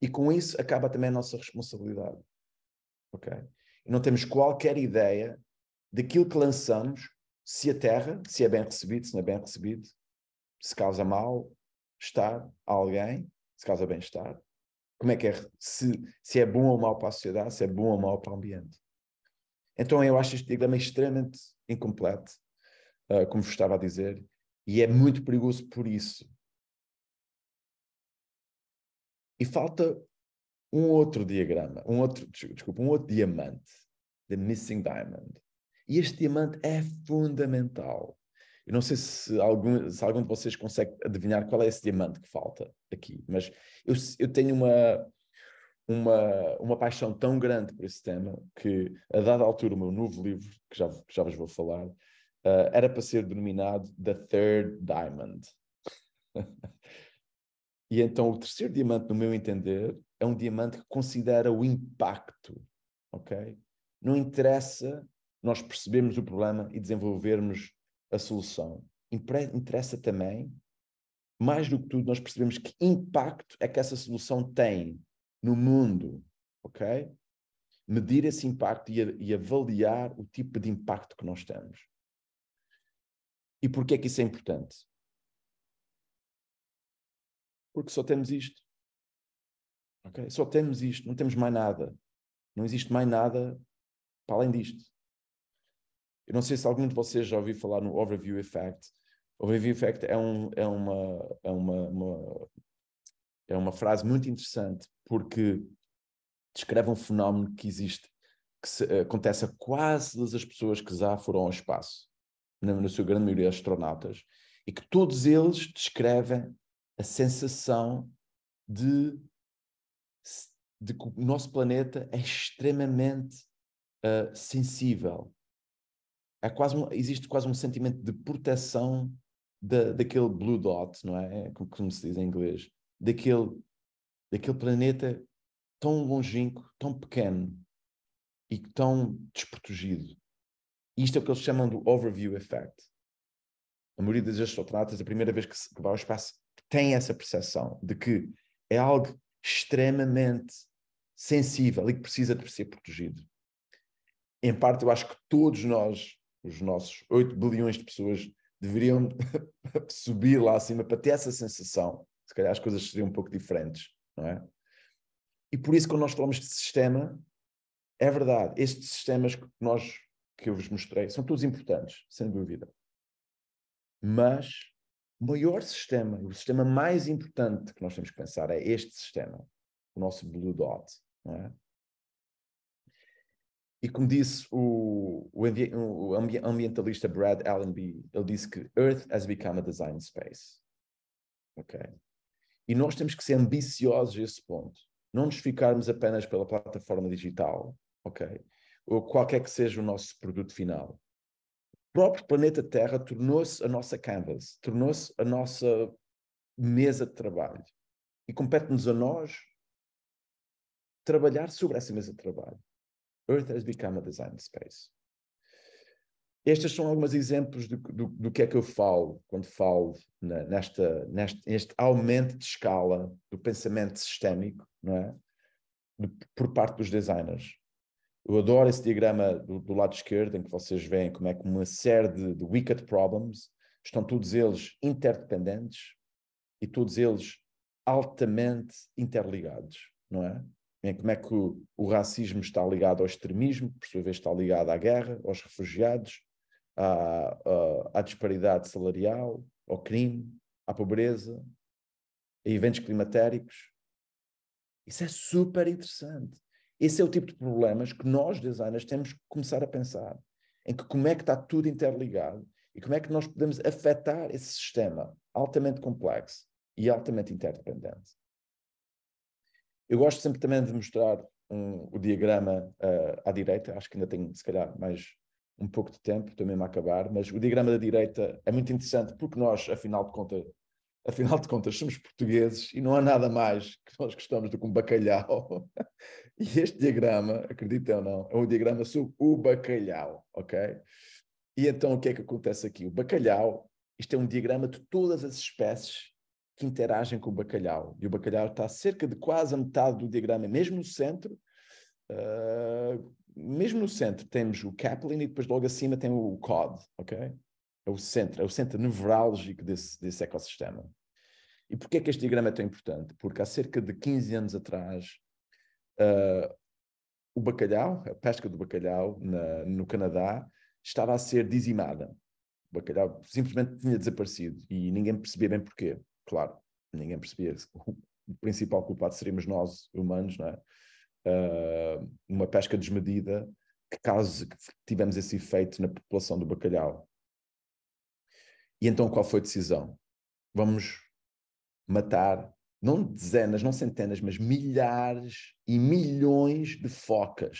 [SPEAKER 3] E com isso acaba também a nossa responsabilidade. Ok? E não temos qualquer ideia daquilo que lançamos, se a terra, se é bem recebido, se não é bem recebido, se causa mal, estar a alguém, se causa bem-estar. Como é que é, se, se é bom ou mau para a sociedade, se é bom ou mau para o ambiente. Então eu acho este diagrama extremamente incompleto, uh, ah, como vos estava a dizer, e é muito perigoso por isso. E falta um outro diagrama, um outro, desculpa, um outro diamante, the missing diamond. E este diamante é fundamental. Eu não sei se algum, se algum de vocês consegue adivinhar qual é esse diamante que falta aqui, mas eu, eu tenho uma, uma, uma paixão tão grande por esse tema que, a dada altura, o meu novo livro, que já, já vos vou falar, uh, era para ser denominado The Third Diamond. <laughs> e então, o terceiro diamante, no meu entender, é um diamante que considera o impacto, ok? Não interessa nós percebermos o problema e desenvolvermos a solução. Interessa também, mais do que tudo, nós percebemos que impacto é que essa solução tem no mundo, ok? Medir esse impacto e, e avaliar o tipo de impacto que nós temos. E por que é que isso é importante? Porque só temos isto. ok, Só temos isto, não temos mais nada. Não existe mais nada para além disto. Eu não sei se algum de vocês já ouviu falar no Overview Effect. O Overview Effect é, um, é, uma, é uma, uma, é uma frase muito interessante porque descreve um fenómeno que existe, que se, eh, acontece a quase todas as pessoas que já foram ao espaço, na, na sua grande maioria astronautas, e que todos eles descrevem a sensação de, de que o nosso planeta é extremamente uh, sensível. É quase um, existe quase um sentimento de proteção da, daquele blue dot, não é? é como, como se diz em inglês daquele, daquele planeta tão longínquo, tão pequeno e tão desprotegido. isto é o que eles chamam do overview effect. A maioria das astronautas, a primeira vez que, se, que vai ao espaço, tem essa percepção de que é algo extremamente sensível e que precisa de ser protegido. Em parte, eu acho que todos nós, os nossos 8 bilhões de pessoas, deveriam <laughs> subir lá acima para ter essa sensação se calhar as coisas seriam um pouco diferentes, não é? E por isso, quando nós falamos de sistema, é verdade, estes sistemas que nós que eu vos mostrei são todos importantes, sem dúvida. Mas o maior sistema, o sistema mais importante que nós temos que pensar é este sistema, o nosso Blue Dot, não é? E como disse o, o, o ambientalista Brad Allenby, ele disse que Earth has become a design space. Okay. E nós temos que ser ambiciosos a esse ponto. Não nos ficarmos apenas pela plataforma digital, ok? Ou qualquer que seja o nosso produto final. O próprio planeta Terra tornou-se a nossa canvas, tornou-se a nossa mesa de trabalho. E compete-nos a nós trabalhar sobre essa mesa de trabalho. Earth has become a design space. Estes são alguns exemplos do, do, do, que é que eu falo quando falo na, nesta, neste, aumento de escala do pensamento sistémico, não é? De, por parte dos designers. Eu adoro esse diagrama do, do, lado esquerdo, em que vocês veem como é que uma série de, de wicked problems estão todos eles interdependentes e todos eles altamente interligados, não é? Em como é que o, o, racismo está ligado ao extremismo, por sua vez está ligado à guerra, aos refugiados, à, à, à disparidade salarial, ao crime, à pobreza, a eventos climatéricos. Isso é super interessante. Esse é o tipo de problemas que nós, designers, temos que começar a pensar. Em que como é que está tudo interligado e como é que nós podemos afetar esse sistema altamente complexo e altamente interdependente. Eu gosto sempre também de mostrar um, o diagrama uh, à direita, acho que ainda tenho, se calhar, mais um pouco de tempo, estou mesmo a acabar, mas o diagrama da direita é muito interessante porque nós, afinal de contas, afinal de contas, somos portugueses e não há nada mais que nós gostamos do que um bacalhau. <laughs> e este diagrama, acreditem ou não, é um diagrama sobre o bacalhau, ok? E então o que é que acontece aqui? O bacalhau, isto é um diagrama de todas as espécies que interagem com o bacalhau. E o bacalhau está cerca de quase a metade do diagrama, é mesmo no centro, uh, mesmo no centro temos o Kaplan e depois logo acima tem o COD, ok? É o centro, é o centro nevrálgico desse, desse ecossistema. E porquê é que este diagrama é tão importante? Porque há cerca de 15 anos atrás, uh, o bacalhau, a pesca do bacalhau na, no Canadá, estava a ser dizimada. O bacalhau simplesmente tinha desaparecido e ninguém percebia bem porquê. Claro, ninguém percebia. O principal culpado seríamos nós, humanos, não é? uh, uma pesca desmedida que cause que tivemos esse efeito na população do bacalhau. E então qual foi a decisão? Vamos matar não dezenas, não centenas, mas milhares e milhões de focas.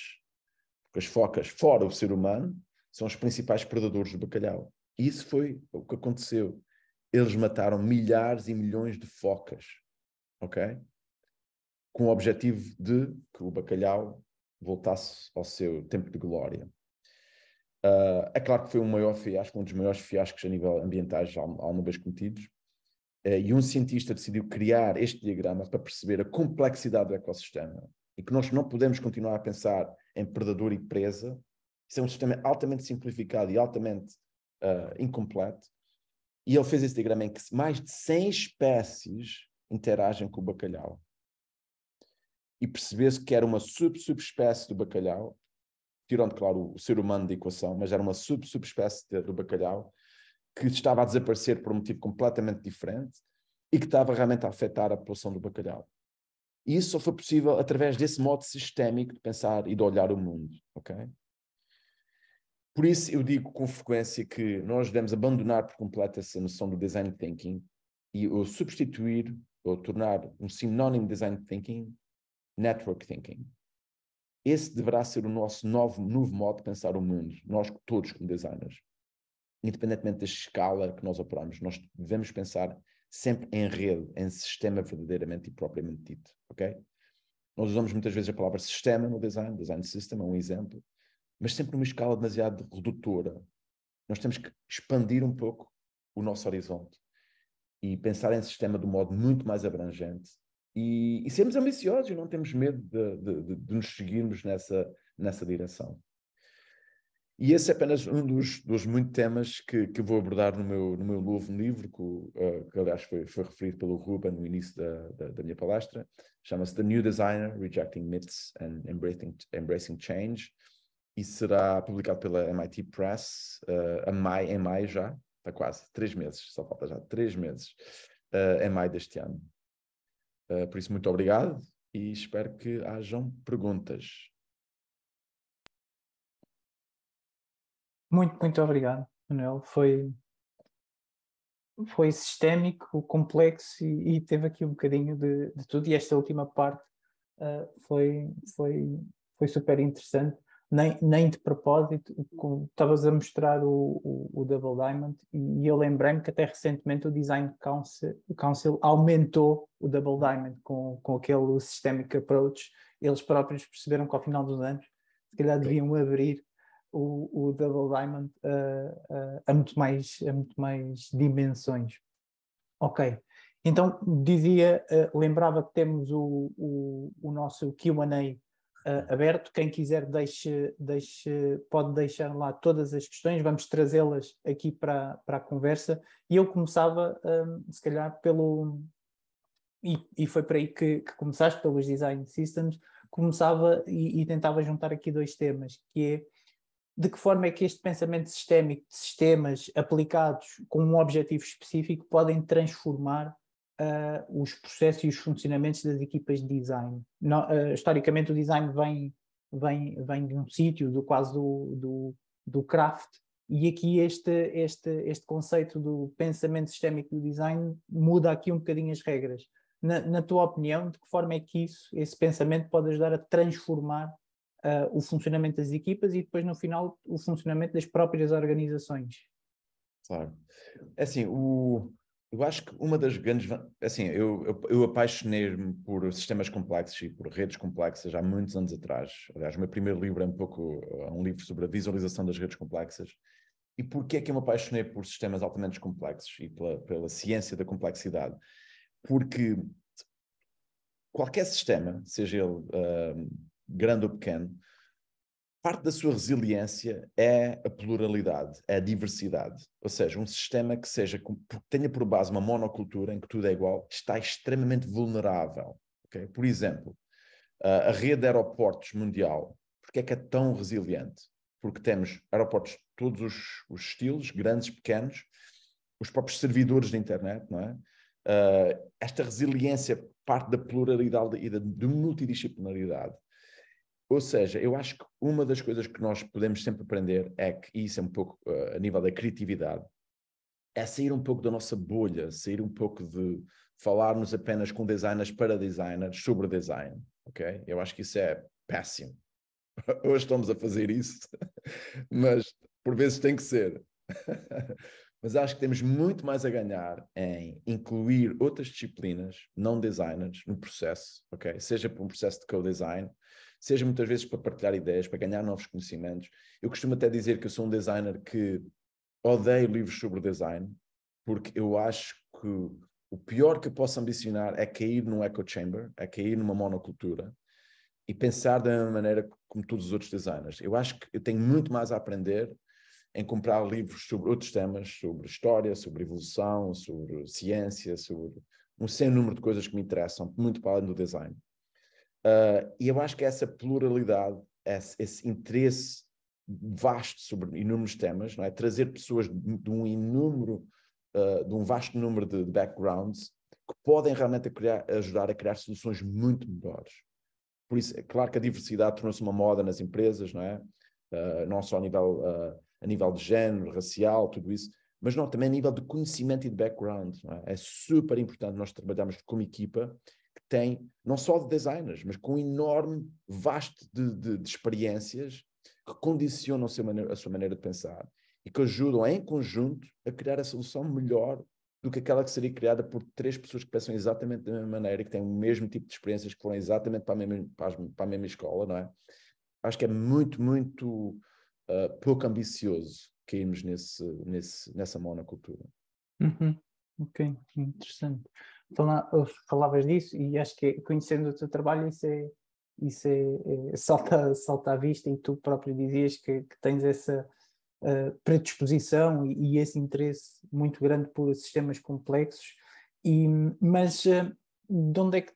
[SPEAKER 3] Porque as focas, fora o ser humano, são os principais predadores do bacalhau. E isso foi o que aconteceu. Eles mataram milhares e milhões de focas. Ok? com o objetivo de que o bacalhau voltasse ao seu tempo de glória. Uh, é claro que foi um maior fiasco, um dos maiores fiascos a nível ambientais alguma vez cometidos, uh, e um cientista decidiu criar este diagrama para perceber a complexidade do ecossistema e que nós não podemos continuar a pensar em predador e presa. Isso é um sistema altamente simplificado e altamente uh, incompleto. E ele fez esse diagrama em que mais de 100 espécies interagem com o bacalhau e percebesse que era uma sub-subespécie do bacalhau, tirando, claro, o ser humano da equação, mas era uma sub-subespécie do bacalhau, que estava a desaparecer por um motivo completamente diferente e que estava realmente a afetar a população do bacalhau. E isso só foi possível através desse modo sistémico de pensar e de olhar o mundo, ok? Por isso eu digo com frequência que nós devemos abandonar por completo essa noção do design thinking e o substituir ou tornar um sinónimo de design thinking network thinking. Esse deverá ser o nosso novo, novo modo de pensar o mundo, nós todos como designers. Independentemente da escala que nós operamos, nós devemos pensar sempre em rede, em sistema verdadeiramente e propriamente dito, ok? Nós usamos muitas vezes a palavra sistema no design, design system é um exemplo, mas sempre numa escala demasiado redutora. Nós temos que expandir um pouco o nosso horizonte e pensar em sistema de um modo muito mais abrangente e, e sermos ambiciosos e não temos medo de, de, de, nos seguirmos nessa, nessa direção. E esse é apenas um dos, dos muitos temas que, que vou abordar no meu, no meu novo livro, que, uh, que aliás foi, foi referido pelo Ruben no início da, da, da minha palestra. Chama-se The New Designer: Rejecting Myths and Embracing, Embracing Change. E será publicado pela MIT Press uh, eh, maio, em maio já, está quase, três meses, só falta já três meses, uh, em maio deste ano. Uh, por isso, muito obrigado e espero que hajam perguntas.
[SPEAKER 2] Muito, muito obrigado, Manuel. Foi, foi sistémico, complexo e, e teve aqui um bocadinho de, de, tudo. E esta última parte uh, foi, foi, foi super interessante nem, nem de propósito, estavas a mostrar o, o, o, Double Diamond e eu lembrei-me que até recentemente o Design Council, Council aumentou o Double Diamond com, com aquele Systemic Approach. Eles próprios perceberam que ao final dos anos, se calhar deviam abrir o, o Double Diamond uh, a, muito mais, a muito mais dimensões. Ok. Então, dizia, eh, lembrava que temos o, o, o nosso QA uh, aberto. Quem quiser deixe, deixe, pode deixar lá todas as questões, vamos trazê-las aqui para, para a conversa. E eu começava, um, se calhar, pelo. E, e foi para aí que, que, começaste, pelos design systems, começava e, e tentava juntar aqui dois temas, que é de que forma é que este pensamento sistémico de sistemas aplicados com um objetivo específico podem transformar uh, os processos e os funcionamentos das equipas de design. Não, uh, historicamente, o design vem, vem, vem de um sítio, do quase do, do, do craft, e aqui este, este, este conceito do pensamento sistémico do design muda aqui um bocadinho as regras. Na, na tua opinião, de que forma é que isso, esse pensamento pode ajudar a transformar uh, o funcionamento das equipas e depois, no final, o funcionamento das próprias organizações?
[SPEAKER 3] Claro. É assim, o, eu acho que uma das grandes. Assim, eu, eu, eu apaixonei-me por sistemas complexos e por redes complexas há muitos anos atrás. Aliás, o meu primeiro livro é um pouco. É um livro sobre a visualização das redes complexas. E por que é que eu me apaixonei por sistemas altamente complexos e pela, pela ciência da complexidade? Porque qualquer sistema, seja ele uh, grande ou pequeno, parte da sua resiliência é a pluralidade, é a diversidade. Ou seja, um sistema que seja que tenha por base uma monocultura em que tudo é igual está extremamente vulnerável. Okay? Por exemplo, a rede de aeroportos mundial, porque é que é tão resiliente? Porque temos aeroportos de todos os, os estilos, grandes, pequenos, os próprios servidores de internet, não é? Uh, esta resiliência parte da pluralidade e da multidisciplinaridade ou seja, eu acho que uma das coisas que nós podemos sempre aprender é que, e isso é um pouco uh, a nível da criatividade, é sair um pouco da nossa bolha, sair um pouco de falarmos apenas com designers para designers sobre design, ok? Eu acho que isso é péssimo. <laughs> Hoje estamos a fazer isso, <laughs> mas por vezes tem que ser. <laughs> mas acho que temos muito mais a ganhar em incluir outras disciplinas não designers no processo, ok? Seja por um processo de co-design, seja muitas vezes para partilhar ideias, para ganhar novos conhecimentos. Eu costumo até dizer que eu sou um designer que odeio livros sobre design, porque eu acho que o pior que posso ambicionar é cair num echo chamber, é cair numa monocultura e pensar da mesma maneira como todos os outros designers. Eu acho que eu tenho muito mais a aprender em comprar livros sobre outros temas, sobre história, sobre evolução, sobre ciência, sobre um sem número de coisas que me interessam, muito para além do design. Ah, e eu acho que essa pluralidade, esse, esse interesse vasto sobre inúmeros temas, não é? trazer pessoas de, um inúmero, uh, de um vasto número de, de backgrounds que podem realmente a criar, ajudar a criar soluções muito melhores. Por isso, é claro que a diversidade tornou-se uma moda nas empresas, não é? Uh, não só a nível, uh, a nível de género, racial, tudo isso, mas não também a nível de conhecimento e de background. É? é? super importante nós trabalharmos como equipa que tem, não só de designers, mas com um enorme, vasto de, de, de experiências que condicionam a sua, maneira, a sua maneira de pensar e que ajudam em conjunto a criar a solução melhor do que aquela que seria criada por três pessoas que pensam exatamente da mesma maneira, que têm o mesmo tipo de experiências, que foram exatamente para a mesma, para, as, para a mesma escola, não é? Acho que é muito, muito uh, pouco ambicioso cairmos nesse, nesse, nessa monocultura.
[SPEAKER 2] Uhum. Ok, interessante. Então, falavas disso e acho que é, conhecendo o teu trabalho isso é, isso é, é salta, salta à vista e tu próprio dizias que, que tens essa uh, predisposição e, e, esse interesse muito grande por sistemas complexos e, mas uh, de onde é que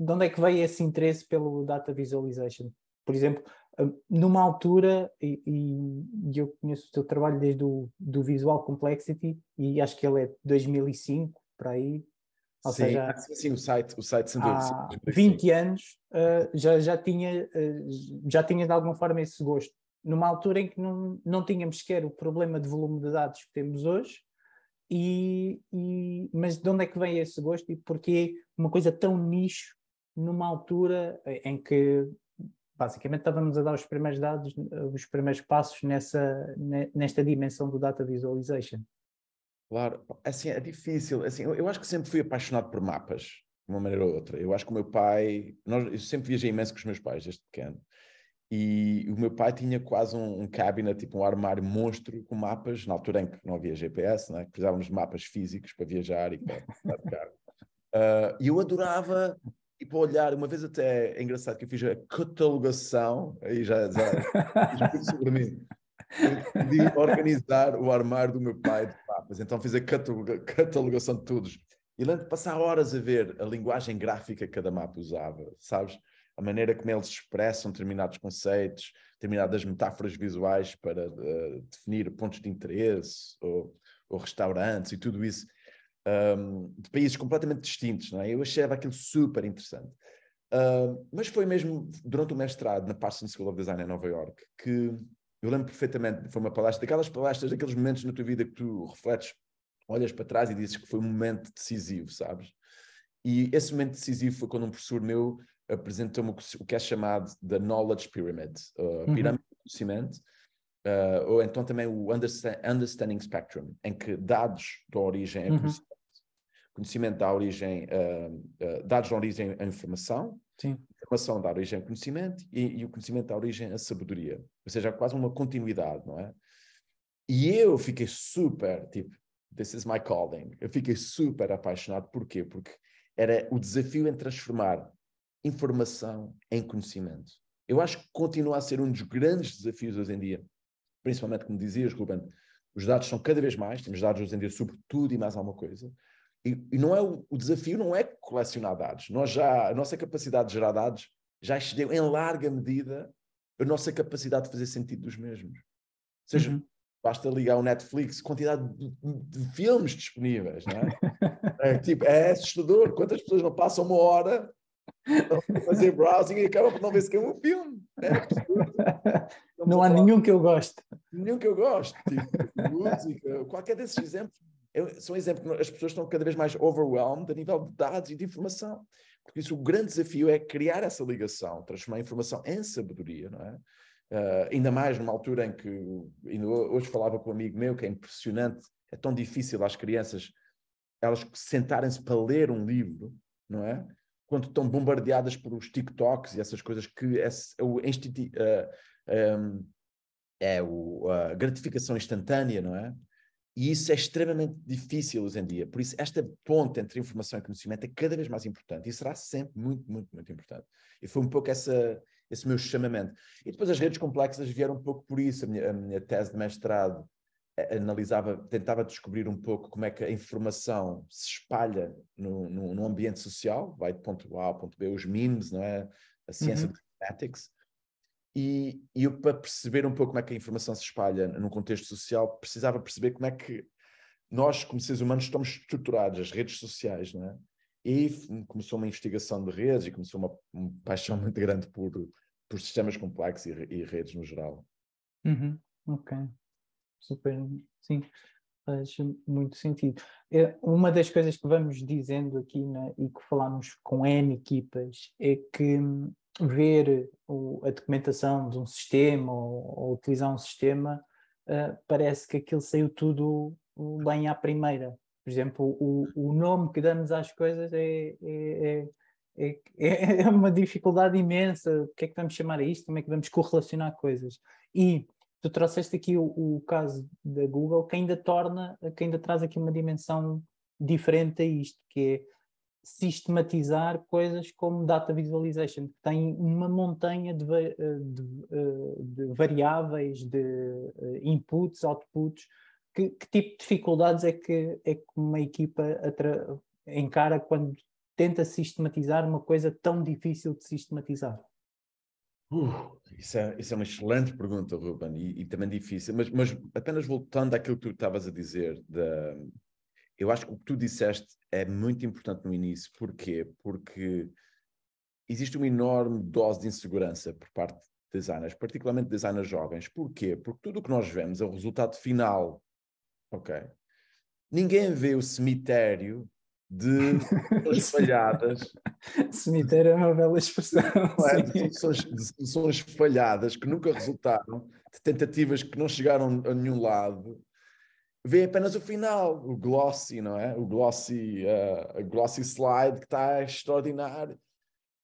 [SPEAKER 2] de onde é que veio esse interesse pelo data visualization? Por exemplo, eh, numa altura, e, e eu conheço o teu trabalho desde o do Visual Complexity, e acho que ele é de 2005, para aí, ou sim, seja,
[SPEAKER 3] ah, sim, o site, o site sem dúvida, há 20
[SPEAKER 2] anos uh, já, já, tinha, uh, já tinha de alguma forma esse gosto. Numa altura em que não, não tínhamos sequer o problema de volume de dados que temos hoje, e, e, mas de onde é que vem esse gosto e porquê uma coisa tão nicho numa altura em que basicamente estávamos a dar os primeiros dados, os primeiros passos nessa, nesta dimensão do data visualization?
[SPEAKER 3] Claro, é assim, é difícil. É assim, eu, eu acho que sempre fui apaixonado por mapas, de uma maneira ou outra. Eu acho que o meu pai. Nós, eu sempre viajei imenso com os meus pais, desde pequeno. E o meu pai tinha quase um, um cabinet, tipo um armário monstro com mapas, na altura em que não havia GPS, né? precisávamos de mapas físicos para viajar e para, Uh, <laughs> e eu adorava e tipo, para olhar, uma vez até é engraçado que eu fiz a catalogação, aí já, já, <laughs> já sobre mim, de organizar o armário do meu pai de mas então fiz a <laughs> catalogação de todos. E lembro de passar horas a ver a linguagem gráfica que cada mapa usava, sabes? A maneira como eles expressam determinados conceitos, determinadas metáforas visuais para uh, definir pontos de interesse ou, ou, restaurantes e tudo isso, um, de países completamente distintos, não é? Eu achava aquilo super interessante. Uh, mas foi mesmo durante o mestrado na Parsons School of Design em Nova York que eu lembro perfeitamente, foi uma palestra, daquelas palestras, daqueles momentos na tua vida que tu refletes, olhas para trás e dizes que foi um momento decisivo, sabes? E esse momento decisivo foi quando um professor meu apresentou-me o que é chamado da Knowledge Pyramid, uh, pirâmide uhum. do conhecimento, uh, ou então também o understand, Understanding Spectrum, em que dados da origem é uhum conhecimento dá origem, uh, uh, dados dão origem à informação, Sim. informação dá origem a conhecimento e, e, o conhecimento dá origem à sabedoria. Ou seja, há quase uma continuidade, não é? E eu fiquei super, tipo, this is my calling. Eu fiquei super apaixonado, porquê? Porque era o desafio em transformar informação em conhecimento. Eu acho que continua a ser um dos grandes desafios hoje em dia, principalmente como dizias, Ruben, os dados são cada vez mais, temos dados hoje em dia sobre tudo e mais alguma coisa, e, e não é o, o, desafio não é colecionar dados. Nós já, a nossa capacidade de gerar dados já excedeu em larga medida a nossa capacidade de fazer sentido dos mesmos. Ou seja, uhum. basta ligar o Netflix, quantidade de, de filmes disponíveis, não é? <laughs> é? Tipo, é assustador. Quantas pessoas não passam uma hora a fazer browsing e acabam por não ver sequer um filme? É
[SPEAKER 2] <laughs> não há então, nenhum que eu goste.
[SPEAKER 3] Nenhum que eu goste. Tipo, música, qualquer desses exemplos são exemplos que as pessoas estão cada vez mais overwhelmed a nível de dados e de informação. por isso, o grande desafio é criar essa ligação, transformar a informação em sabedoria, não é? Uh, ainda mais numa altura em que, ainda hoje falava com um amigo meu, que é impressionante, é tão difícil às crianças elas sentarem-se para ler um livro, não é? Quando estão bombardeadas pelos TikToks e essas coisas que ah, ah, é, o, é, a gratificação instantânea, não é? E isso é extremamente difícil hoje em dia. Por isso, esta ponte entre informação e conhecimento é cada vez mais importante e será sempre muito, muito, muito importante. E foi um pouco essa, esse meu chamamento. E depois as redes complexas vieram um pouco por isso. A minha, a minha tese de mestrado eh, analisava, tentava descobrir um pouco como é que a informação se espalha no, ambiente social, vai de ponto A ao ponto B, os memes, não é? A ciência uhum. de mathematics. E, e eu, para perceber um pouco como é que a informação se espalha num contexto social, precisava perceber como é que nós, como seres humanos, estamos estruturados, as redes sociais, não é? E começou uma investigação de redes e começou uma, uma paixão muito grande por, por sistemas complexos e, e redes no geral.
[SPEAKER 2] Uhum, ok. Super. Sim, faz muito sentido. É, uma das coisas que vamos dizendo aqui né, e que falámos com N equipas é que hum, ver o, a documentação de um sistema ou, ou utilizar um sistema, uh, parece que aquilo saiu tudo bem à primeira. Por exemplo, o, o nome que damos às coisas é, é, é, é, <laughs> é, uma dificuldade imensa. O que é que vamos chamar a isto? Como é que vamos correlacionar coisas? E tu trouxeste aqui o, o caso da Google, que ainda torna, que ainda traz aqui uma dimensão diferente a isto, que é sistematizar coisas como data visualization, que tem uma montanha de, de, eh, de variáveis, de eh, inputs, outputs. Que, que, tipo de dificuldades é que, é que uma equipa encara quando tenta sistematizar uma coisa tão difícil de sistematizar? Uh,
[SPEAKER 3] isso, é, isso, é, uma excelente pergunta, Ruben, e, e também difícil, mas, mas, apenas voltando àquilo que tu estavas a dizer da, eu acho que o que tu disseste é muito importante no início. Porquê? Porque existe uma enorme dose de insegurança por parte de designers, particularmente designers jovens. Porquê? Porque tudo o que nós vemos é o resultado final. Ok? Ninguém vê o cemitério de <laughs> pessoas falhadas. Cemitério é uma bela expressão. <laughs> É? De soluções falhadas que nunca resultaram, de tentativas que não chegaram a nenhum lado vê apenas o final, o glossy, não é? O glossy, uh, glossy slide que está extraordinário.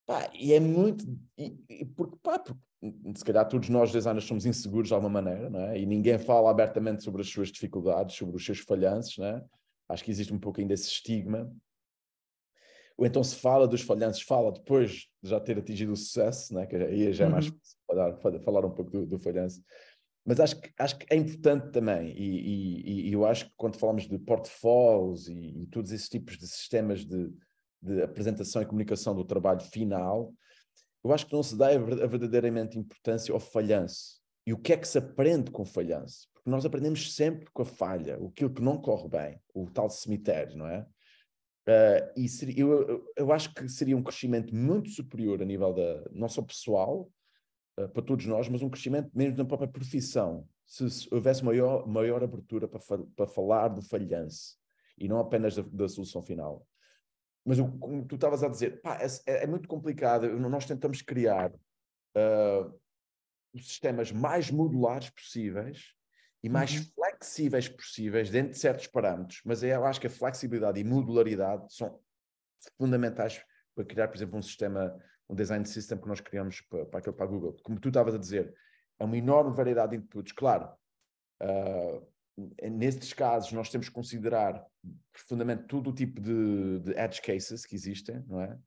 [SPEAKER 3] Pá, e é muito. E, e porque, pá, porque se calhar todos nós designers somos inseguros de alguma maneira, não é? E ninguém fala abertamente sobre as suas dificuldades, sobre os seus falhanços, não é? Acho que existe um pouco ainda esse estigma. Ou então se fala dos falhanços, fala depois de já ter atingido o sucesso, né? que aí já é mais uhum. falar, falar um pouco do, do falhanço. Mas acho que, acho que é importante também, e, e, e eu acho que quando falamos de portfólios e, e todos esses tipos de sistemas de, de apresentação e comunicação do trabalho final, eu acho que não se dá a verdadeiramente importância ao falhanço. E o que é que se aprende com o falhanço? Porque nós aprendemos sempre com a falha, aquilo que não corre bem, o tal cemitério, não é? Uh, e seria, eu, eu acho que seria um crescimento muito superior a nível da, não só pessoal, eh, para todos nós, mas um crescimento mesmo na própria profissão, se, se houvesse maior, maior abertura para, para falar do falhanço e não apenas da, da solução final. Mas como tu estavas a dizer, pá, é, é, é muito complicado, nós tentamos criar uh, sistemas mais modulares possíveis e mais uhum. flexíveis possíveis dentro de certos parâmetros, mas é, eu acho que a flexibilidade e modularidade são fundamentais para criar, por exemplo, um sistema um design system que nós criamos para, para, para a Google. Como tu estavas a dizer, é uma enorme variedade de inputs. Claro, uh, nestes casos nós temos que considerar profundamente todo o tipo de, de edge cases que existem, não é?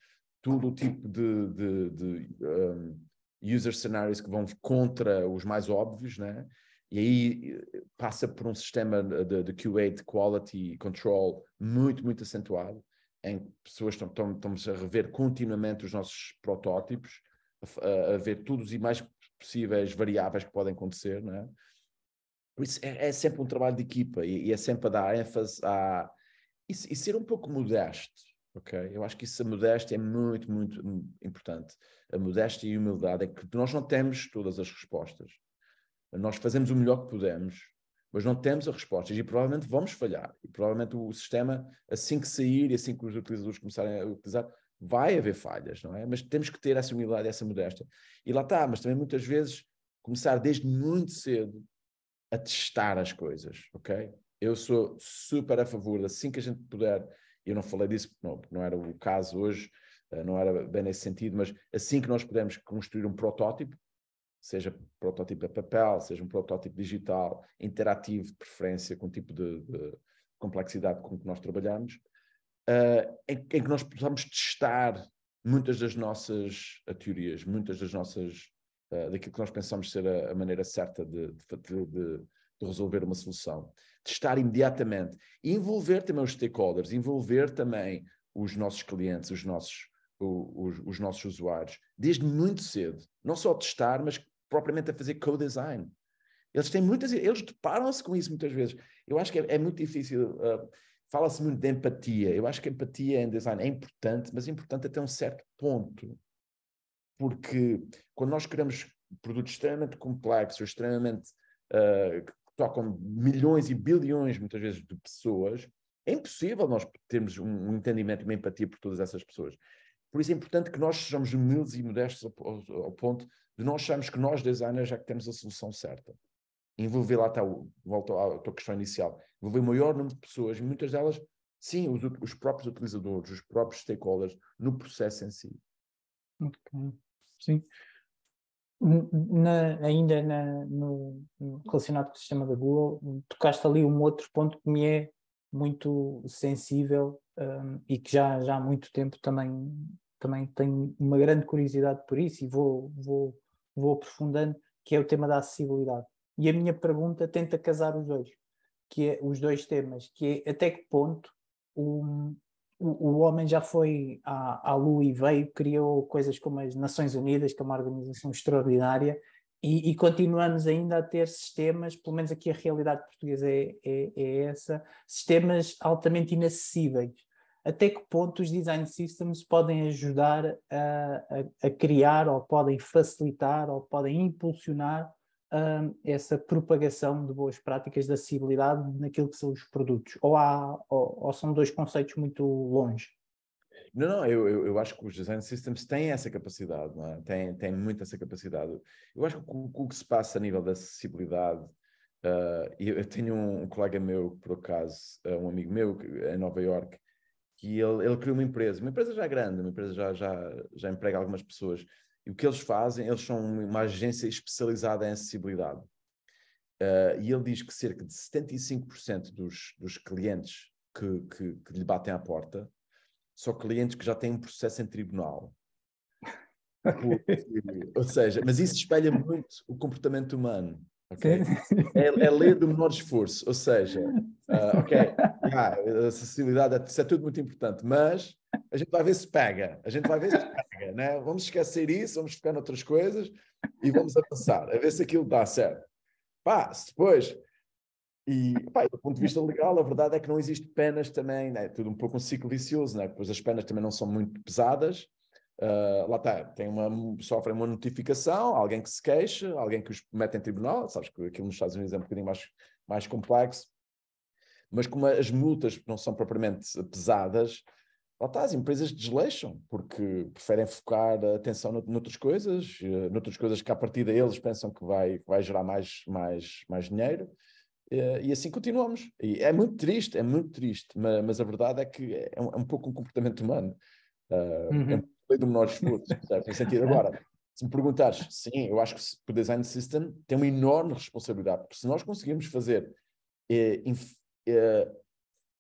[SPEAKER 3] Todo o tipo de, de, de um, ah, user scenarios que vão contra os mais óbvios, né? E aí passa por um sistema de, de QA, de quality control, muito, muito acentuado em que pessoas estão, estamos a rever continuamente os nossos protótipos, a, a, ver todos e mais possíveis variáveis que podem acontecer, né é? Por isso é, é sempre um trabalho de equipa e, e, é sempre a dar ênfase a... E, e ser um pouco modesto, ok? Eu acho que isso, a modéstia é muito, muito importante. A modéstia e a humildade é que nós não temos todas as respostas. Nós fazemos o melhor que podemos, mas não temos as respostas e provavelmente vamos falhar. E provavelmente o sistema, assim que sair e assim que os utilizadores começarem a utilizar, vai haver falhas, não é? Mas temos que ter essa humildade, essa modéstia. E lá está, mas também muitas vezes começar desde muito cedo a testar as coisas, ok? Eu sou super a favor, assim que a gente puder, eu não falei disso, não, não era o caso hoje, eh, não era bem nesse sentido, mas assim que nós pudermos construir um protótipo, seja protótipo a papel, seja um protótipo digital, interativo de preferência, com o tipo de, de complexidade com que nós trabalhamos, uh, em, em, que nós possamos testar muitas das nossas eh, teorias, muitas das nossas, uh, daquilo que nós pensamos ser a, a maneira certa de, de, de, resolver uma solução. Testar imediatamente. E envolver também os stakeholders, envolver também os nossos clientes, os nossos os, os, nossos usuários desde muito cedo. Não só testar, mas propriamente a fazer co-design. Eles têm muitas, eles deparam-se com isso muitas vezes. Eu acho que é, é muito difícil. Uh, Fala-se muito de empatia. Eu acho que empatia em design é importante, mas é importante até um certo ponto. Porque quando nós criamos produtos extremamente complexos, extremamente uh, que tocam milhões e bilhões, muitas vezes, de pessoas, é impossível nós termos um, um entendimento e uma empatia por todas essas pessoas. Por isso é importante que nós sejamos humildes e modestos ao, ao, ao ponto de nós acharmos que nós designers já que temos a solução certa. Envolver lá está, o, volto à tua questão inicial, envolver o maior número de pessoas, muitas delas, sim, os, os próprios utilizadores, os próprios stakeholders, no processo em si.
[SPEAKER 2] Ok, sim. Na, ainda na, no, relacionado com o sistema da Google, tocaste ali um outro ponto que me é muito sensível um, e que já, já há muito tempo também, também tenho uma grande curiosidade por isso e vou, vou vou aprofundando, que é o tema da acessibilidade. E a minha pergunta tenta casar os dois, que é os dois temas, que é até que ponto o, o, o homem já foi à, à Lua e veio, criou coisas como as Nações Unidas, que é uma organização extraordinária, e, e, continuamos ainda a ter sistemas, pelo menos aqui a realidade portuguesa é, é, é, essa, sistemas altamente inacessíveis até que ponto os design systems podem ajudar a, a, a criar ou podem facilitar ou podem impulsionar hum, essa propagação de boas práticas de acessibilidade naquilo que são os produtos? Ou, há, ou, ou são dois conceitos muito longe?
[SPEAKER 3] Não, não, eu, eu, eu, acho que os design systems têm essa capacidade, não é? Têm, têm muito essa capacidade. Eu acho que o, o que se passa a nível da acessibilidade Uh, eu, tenho um, colega meu, por acaso, ah, um amigo meu é em Nova York, que ele, ele criou uma empresa, uma empresa já grande, uma empresa já, já, já emprega algumas pessoas. E o que eles fazem, eles são uma agência especializada em acessibilidade. Uh, e ele diz que cerca de 75% dos, dos clientes que, que, que, lhe batem à porta são clientes que já têm um processo em tribunal. ou seja, mas isso espelha muito o comportamento humano. Okay? É, é ler do menor esforço, ou seja, uh, ok, yeah, a acessibilidade, é, isso é tudo muito importante, mas a gente vai ver se pega, a gente vai ver se pega, né? vamos esquecer isso, vamos focar noutras coisas e vamos avançar, a ver se aquilo dá certo. Pá, depois, e pá, do ponto de vista legal, a verdade é que não existe penas também, né? é tudo um pouco um ciclo vicioso, né? pois as penas também não são muito pesadas, Uh, lá está, tem uma, sofrem uma notificação, alguém que se queixa, alguém que os mete em tribunal, sabes que aquilo nos Estados Unidos é um bocadinho mais, mais complexo, mas como as multas não são propriamente pesadas, lá está, as empresas desleixam, porque preferem focar a atenção noutras coisas, eh, noutras coisas que a partir deles pensam que vai, vai gerar mais, mais, mais dinheiro, eh, e assim continuamos. E é muito triste, é muito triste, mas, mas a verdade é que é um, é um pouco um comportamento humano. Uh, uhum. é lei do menor esforço, certo? Tem sentido. Agora, se me perguntares, sim, eu acho que o design system tem uma enorme responsabilidade, porque se nós conseguirmos fazer, eh, inf, eh,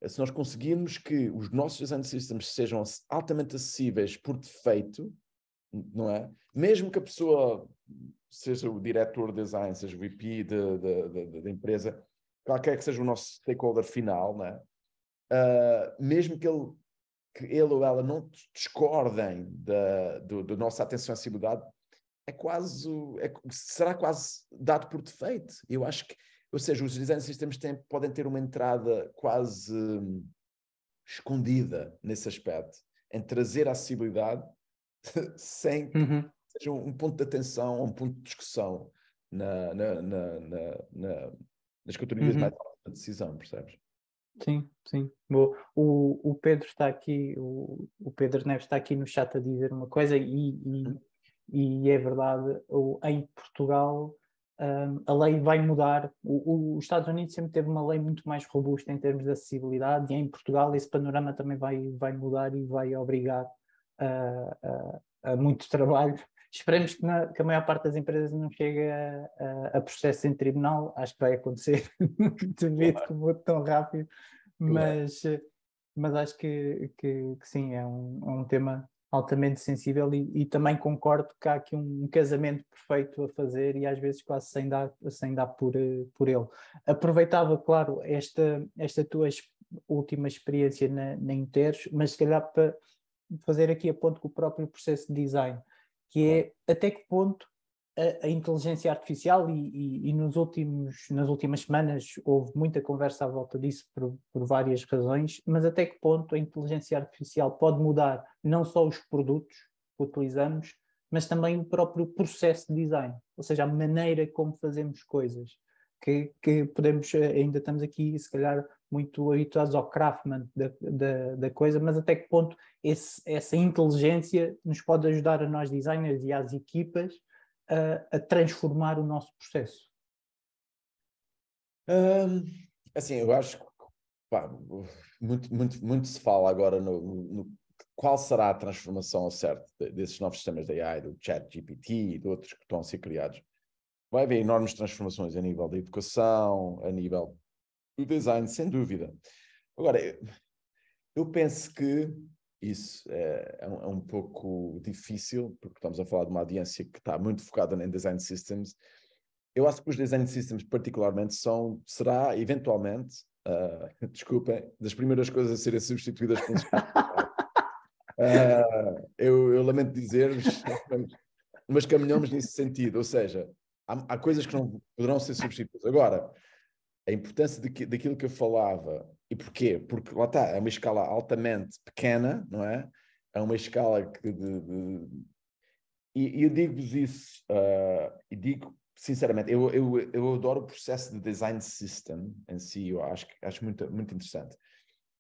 [SPEAKER 3] se nós conseguirmos que os nossos design systems sejam altamente acessíveis por defeito, não é? Mesmo que a pessoa seja o diretor de design, seja o VP da empresa, qualquer que seja o nosso stakeholder final, não é? Uh, mesmo que ele que ele ou ela não discordem da, do, da nossa atenção à sensibilidade, é quase, é, será quase dado por defeito. Eu acho que, ou seja, os design systems têm, podem ter uma entrada quase hum, escondida nesse aspecto, em trazer a acessibilidade <laughs> sem que uhum. seja um, ponto de atenção, um ponto de discussão na, na, na, na nas categorias uhum. mais altas da decisão, percebes?
[SPEAKER 2] Sim, sim. Bom, O, o Pedro está aqui, o, o Pedro Neves está aqui no chat a dizer uma coisa e, e, uhum. e é verdade, o, em Portugal um, a lei vai mudar. O, o, os Estados Unidos sempre teve uma lei muito mais robusta em termos de acessibilidade e em Portugal esse panorama também vai, vai mudar e vai obrigar a, a, a muito <laughs> trabalho Esperemos que, na, que, a maior parte das empresas não chegue a, a, a processo em tribunal, acho que vai acontecer, devido <laughs> claro. que vou tão rápido, mas, claro. mas acho que, que, que sim, é um, é um, tema altamente sensível e, e, também concordo que há aqui um casamento perfeito a fazer e às vezes quase sem dar, sem dar por, por ele. Aproveitava, claro, esta, esta tua última experiência na, na Interes, mas se calhar para fazer aqui a ponto com o próprio processo de design que é até que ponto a, a inteligência artificial, e, e, e, nos últimos, nas últimas semanas houve muita conversa à volta disso por, por várias razões, mas até que ponto a inteligência artificial pode mudar não só os produtos que utilizamos, mas também o próprio processo de design, ou seja, a maneira como fazemos coisas, que, que podemos, eh, ainda estamos aqui, se calhar, muito habituados ao craftman da, da, da, coisa, mas até que ponto esse, essa inteligência nos pode ajudar a nós designers e às equipas a transformar o nosso processo? Um,
[SPEAKER 3] assim, eu acho que pá, muito, muito, muito se fala agora no, no qual será a transformação certo desses novos sistemas de AI, do chat GPT e de outros que estão a ser criados vai haver enormes transformações a nível da educação, a nível do design, sem dúvida. Agora, eu penso que isso é, é, um, é, um, pouco difícil, porque estamos a falar de uma audiência que está muito focada em design systems. Eu acho que os design systems, particularmente, são, será eventualmente, uh, <laughs> desculpem, das primeiras coisas a serem substituídas por uh, <laughs> ah, eu, eu, lamento dizer-vos, mas caminhamos nesse sentido, ou seja, há, há coisas que não poderão ser substituídas. Agora, a importância de que, daquilo que eu falava. E porquê? Porque lá está, é uma escala altamente pequena, não é? É uma escala que. De, de... E, e, eu digo-vos isso, uh, e digo sinceramente, eu, eu, eu adoro o processo de design system em si, eu acho, acho muito, muito interessante.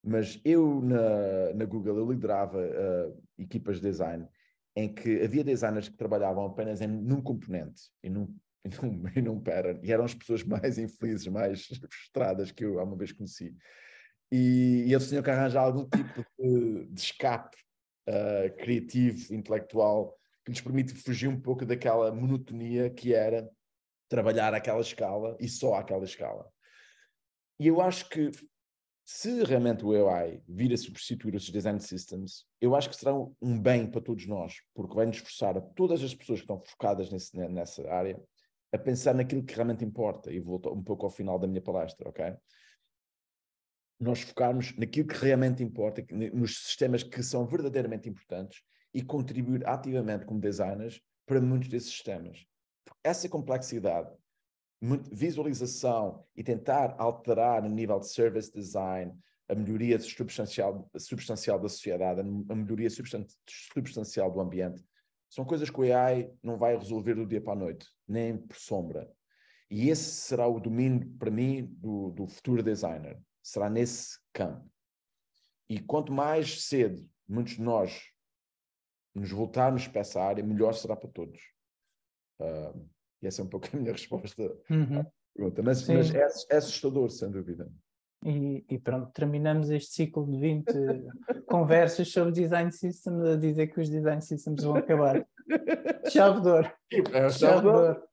[SPEAKER 3] Mas eu na, na Google eu liderava uh, equipas de design em que havia designers que trabalhavam apenas em, num componente e num, <laughs> e não, e não param. E eram as pessoas mais infelizes, mais <laughs> frustradas que eu alguma vez conheci. E, e eles tinham que arranjar algum tipo de, de escape uh, criativo, intelectual, que lhes permite fugir um pouco daquela monotonia que era trabalhar àquela escala e só àquela escala. E eu acho que se realmente o AI vir a substituir os design systems, eu acho que será um bem para todos nós, porque vai nos forçar a todas as pessoas que estão focadas nesse, nessa área a pensar naquilo que realmente importa, e volto um pouco ao final da minha palestra, ok? Nós focarmos naquilo que realmente importa, nos sistemas que são verdadeiramente importantes e contribuir ativamente como designers para muitos desses sistemas. Essa complexidade, visualização e tentar alterar no nível de service design, a melhoria substancial, substancial da sociedade, a melhoria substancial do ambiente, são coisas que o AI não vai resolver do dia para a noite nem por sombra. E esse será o domínio, para mim, do, do futuro designer. Será nesse campo. E quanto mais cedo muitos de nós nos voltarmos para essa área, melhor será para todos. Uh, e essa é um pouco a minha <laughs> resposta uhum. à pergunta. Mas, mas é, é, assustador, sem dúvida.
[SPEAKER 2] E, e, pronto, terminamos este ciclo de 20 eh, <laughs> conversas sobre design systems a dizer que os design systems vão acabar. <laughs> Chave de ouro.
[SPEAKER 1] Tipo, é chave de ouro.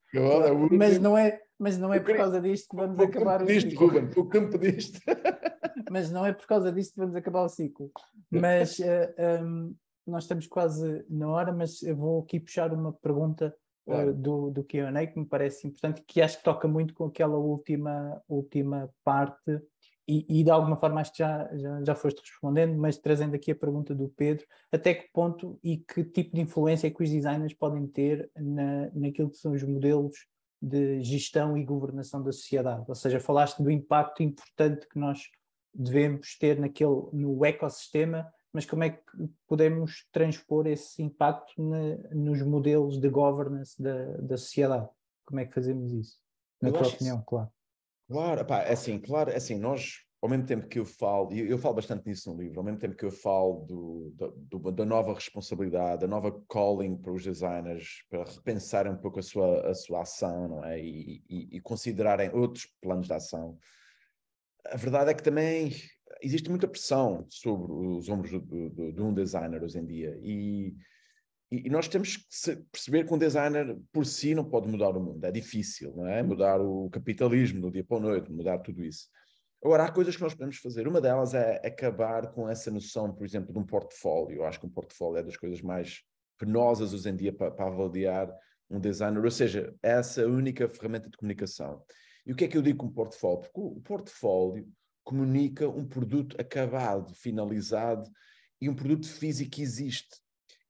[SPEAKER 2] Mas não é, mas não é por causa disto que vamos o acabar o pediste, ciclo. Ruben, o que me pediste. <laughs> mas não é por causa disto que vamos acabar o ciclo. Mas uh, eh, um, ehm, nós estamos quase na hora, mas eu vou aqui puxar uma pergunta eh, claro. uh, do, do QA que me parece importante, que acho que toca muito com aquela última, última parte e, e, de alguma forma acho que já, já, já foste respondendo, mas trazendo aqui a pergunta do Pedro, até que ponto e que tipo de influência é que os designers podem ter na, naquilo que são os modelos de gestão e governação da sociedade? Ou seja, falaste do impacto importante que nós devemos ter naquele, no ecossistema, mas como é que podemos transpor esse impacto na, nos modelos de governance da, da sociedade? Como é que fazemos isso? Na Eu tua opinião, isso. claro.
[SPEAKER 3] Claro, pá, é assim, claro, é assim, nós, ao mesmo tempo que eu falo, e eu falo bastante nisso no livro, ao mesmo tempo que eu falo do, do, da nova responsabilidade, da nova calling para os designers, para repensarem um pouco a sua, a sua ação, não é? E, e, e considerarem outros planos de ação. A verdade é que também existe muita pressão sobre os ombros de, de um designer hoje em dia. E e nós temos que perceber que um designer por si não pode mudar o mundo, é difícil, não é? Mudar o capitalismo do dia para a noite, mudar tudo isso. Agora, há coisas que nós podemos fazer. Uma delas é acabar com essa noção, por exemplo, de um portfólio. Eu acho que um portfólio é das coisas mais penosas hoje em dia para, para avaliar um designer, ou seja, é essa única ferramenta de comunicação. E o que é que eu digo com portfólio? Porque o portfólio comunica um produto acabado, finalizado e um produto físico que existe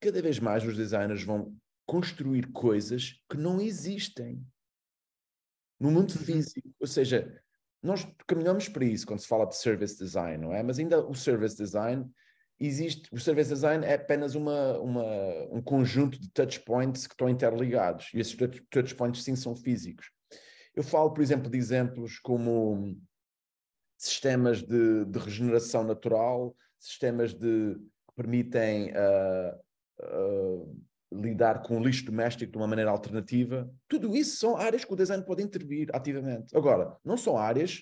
[SPEAKER 3] cada vez mais os designers vão construir coisas que não existem no mundo uhum. físico. Ou seja, nós caminhamos para isso quando se fala de service design, não é? Mas ainda o service design existe. O service design é apenas uma, uma um conjunto de touch points que estão interligados. E esses touch points, sim, são físicos. Eu falo, por exemplo, de exemplos como sistemas de, de regeneração natural, sistemas de, que permitem uh, ah, lidar com o lixo doméstico de uma maneira alternativa. Tudo isso são áreas que o design pode intervir ativamente. Agora, não são áreas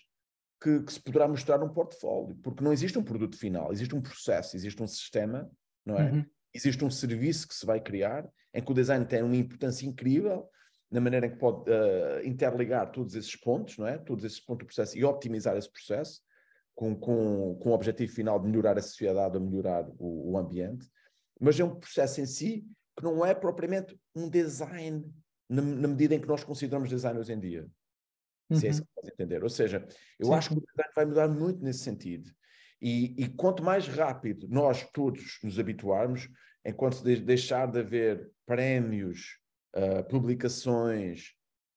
[SPEAKER 3] que, que se poderá mostrar num portfólio, porque não existe um produto final, existe um processo, existe um sistema, não é? Uhum. Existe um serviço que se vai criar, em que o design tem uma importância incrível, na maneira em que pode uh, interligar todos esses pontos, não é? Todos esses pontos do processo e optimizar esse processo com, com, com o objetivo final de melhorar a sociedade ou melhorar o, o ambiente. Mas é um processo em si que não é propriamente um design na, na medida em que nós consideramos design hoje em dia. Uhum. Se é isso que uhum. estás pode entender. Ou seja, eu Sim. acho que o design vai mudar muito nesse sentido. E, e quanto mais rápido nós todos nos habituarmos, enquanto de, deixar de haver prémios, uh, publicações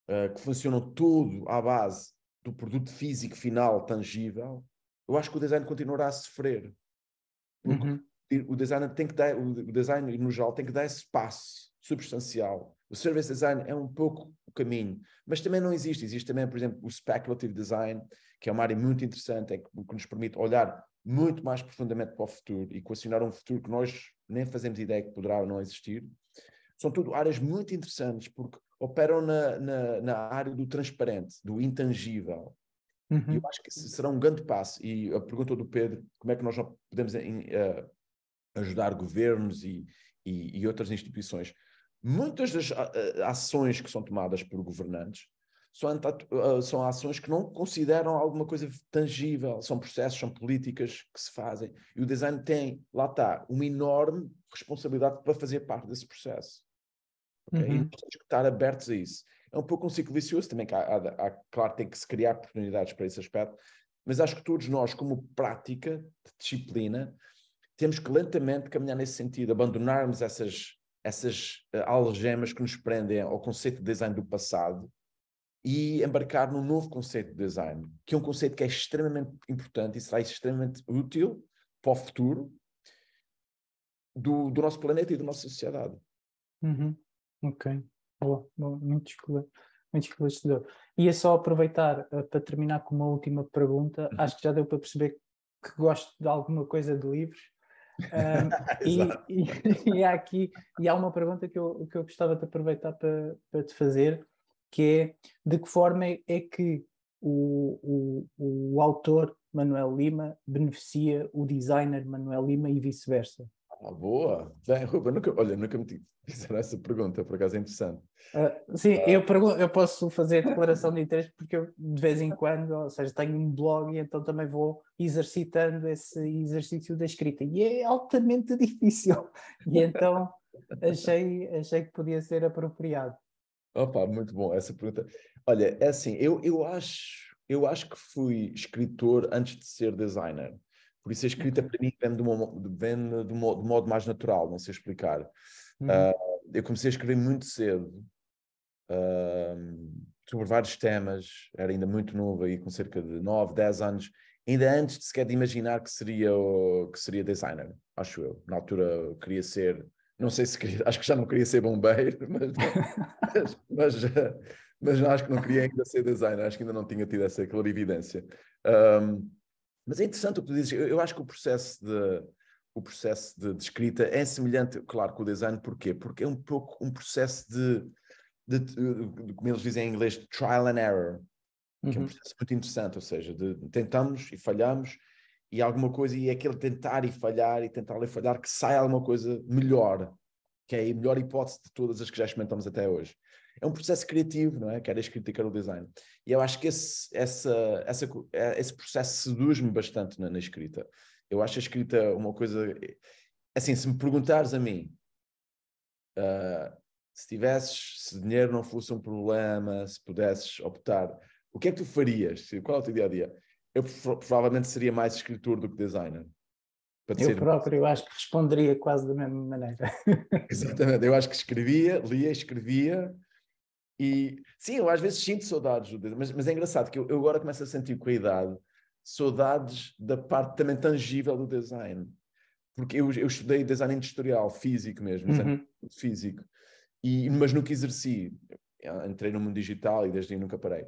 [SPEAKER 3] uh, que funcionam tudo à base do produto físico final tangível, eu acho que o design continuará a sofrer. Porque uhum o designer tem que dar, o design no geral tem que dar espaço substancial. O service design é um pouco o caminho, mas também não existe. Existe também, por exemplo, o speculative design, que é uma área muito interessante, é que, que nos permite olhar muito mais profundamente para o futuro e questionar um futuro que nós nem fazemos ideia que poderá ou não existir. São tudo áreas muito interessantes porque operam na, na, na área do transparente, do intangível. Uhum. E eu acho que será um grande passo. E a pergunta do Pedro, como é que nós não podemos uh, ajudar governos e, e, e outras instituições. Muitas das ah, ah, ações que são tomadas por governantes são, ah, são ações que não consideram alguma coisa tangível, são processos, são políticas que se fazem. E o design tem, lá está, uma enorme responsabilidade para fazer parte desse processo. Okay? Uhum. E temos que estar abertos a isso. É um pouco um ciclo vicioso também, que há, há, há, claro, tem que se criar oportunidades para esse aspecto, mas acho que todos nós, como prática de disciplina, temos que lentamente caminhar nesse sentido, abandonarmos essas, essas eh, algemas que nos prendem ao conceito de design do passado e embarcar num novo conceito de design, que é um conceito que é extremamente importante e será extremamente útil para o futuro do, do nosso planeta e
[SPEAKER 2] da nossa sociedade. Uhum. Ok, boa, boa. muito esclarecido. Muito esclarecedor. Ia só aproveitar uh, para terminar com uma última pergunta. Uhum. Acho que já deu para perceber que gosto de alguma coisa de livros <laughs> e, e, <laughs> e, há aqui e há uma pergunta que eu, que eu gostava de aproveitar para, para te fazer, que é de que forma é, é que o, o, o autor Manuel Lima beneficia o designer Manuel Lima e vice-versa?
[SPEAKER 3] Ah, boa. Bem, Ruben, nunca, olha, nunca me <laughs> fizeram essa pergunta, por acaso é interessante.
[SPEAKER 2] Uh, sim, uh, eu, pergunto, eu posso fazer declaração de interesse porque eu de vez em quando, ou seja, tenho um blog e então também vou exercitando esse exercício da escrita e é altamente <laughs> difícil e então achei, achei que podia ser apropriado.
[SPEAKER 3] Opa, muito bom essa pergunta. Olha, é assim, eu, eu, acho, eu acho que fui escritor antes de ser designer. Por isso a escrita para mim vem de, uma, vem de, um modo mais natural, não sei explicar. Uhum. Uh, eu comecei a escrever muito cedo uh, sobre vários temas, era ainda muito novo, aí com cerca de 9, 10 anos, ainda antes de sequer de imaginar que seria, que seria designer, acho eu. Na altura queria ser, não sei se queria, <laughs> acho que já não queria ser bombeiro, <laughs> mas, mas, mas, mas, acho que não queria ainda ser designer, acho que ainda não tinha tido essa clarividência. Um, ah, mas é interessante o que tu dizes. Eu, eu acho que o processo de o processo de, de, escrita é semelhante, claro, com o design. Porquê? Porque é um pouco um processo de, de, de como eles dizem em inglês, trial and error, uhum. que é um uhum. processo muito interessante. Ou seja, tentamos e falhamos e alguma coisa e é aquele tentar e falhar e tentar e falhar que sai alguma coisa melhor, que é a melhor hipótese de todas as que já experimentamos até hoje é um processo criativo, não é? Queres criticar o design. E eu acho que esse, essa, essa, eh, esse processo seduz-me bastante na, na, escrita. Eu acho a escrita uma coisa. Eh, assim, se me perguntares a mim, uh, se tivesses, se dinheiro não fosse um problema, se pudesses optar, o que é que tu farias? Qual é o teu dia a dia? Eu provavelmente seria mais escritor do que designer. Eu
[SPEAKER 2] próprio, eu acho que responderia quase da mesma maneira.
[SPEAKER 3] <laughs> Exatamente, eu acho que escrevia, lia, escrevia, e sim, eu às vezes sinto saudades do mas, mas é engraçado que eu, eu, agora começo a sentir com a idade saudades da parte também tangível do design. Porque eu, eu estudei design industrial, físico mesmo, uhum. físico, e, mas nunca exerci. Eu entrei no mundo digital e desde aí nunca parei.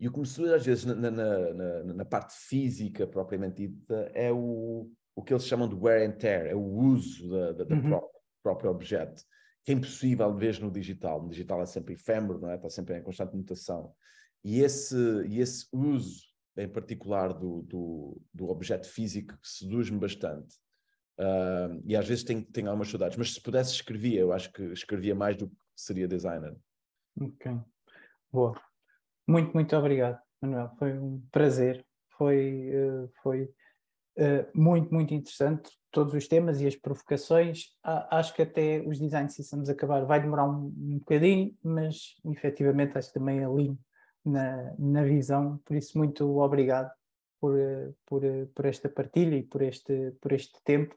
[SPEAKER 3] E o que me surge às vezes na, na, na, na, parte física propriamente dita é o, o que eles chamam de wear and tear, é o uso da, da, da uhum. própria, próprio objeto que é impossível de ver no digital. No digital é sempre efêmero, não é? está sempre em constante mutação. E esse, e esse uso, em particular, do, do, do objeto físico seduz-me bastante. Uh, e às vezes tenho, tenho algumas saudades, mas se pudesse escrevia, eu acho que escrevia mais do que seria designer.
[SPEAKER 2] Ok, boa. Muito, muito obrigado, Manuel. Foi um prazer. Foi, uh, foi eh, muito, muito interessante, todos os temas e as provocações. acho que até os design systems acabar vai demorar um, um bocadinho, mas efetivamente acho que também alinho na, na visão, por isso muito obrigado por, eh, por, eh, por esta partilha e por este, por este tempo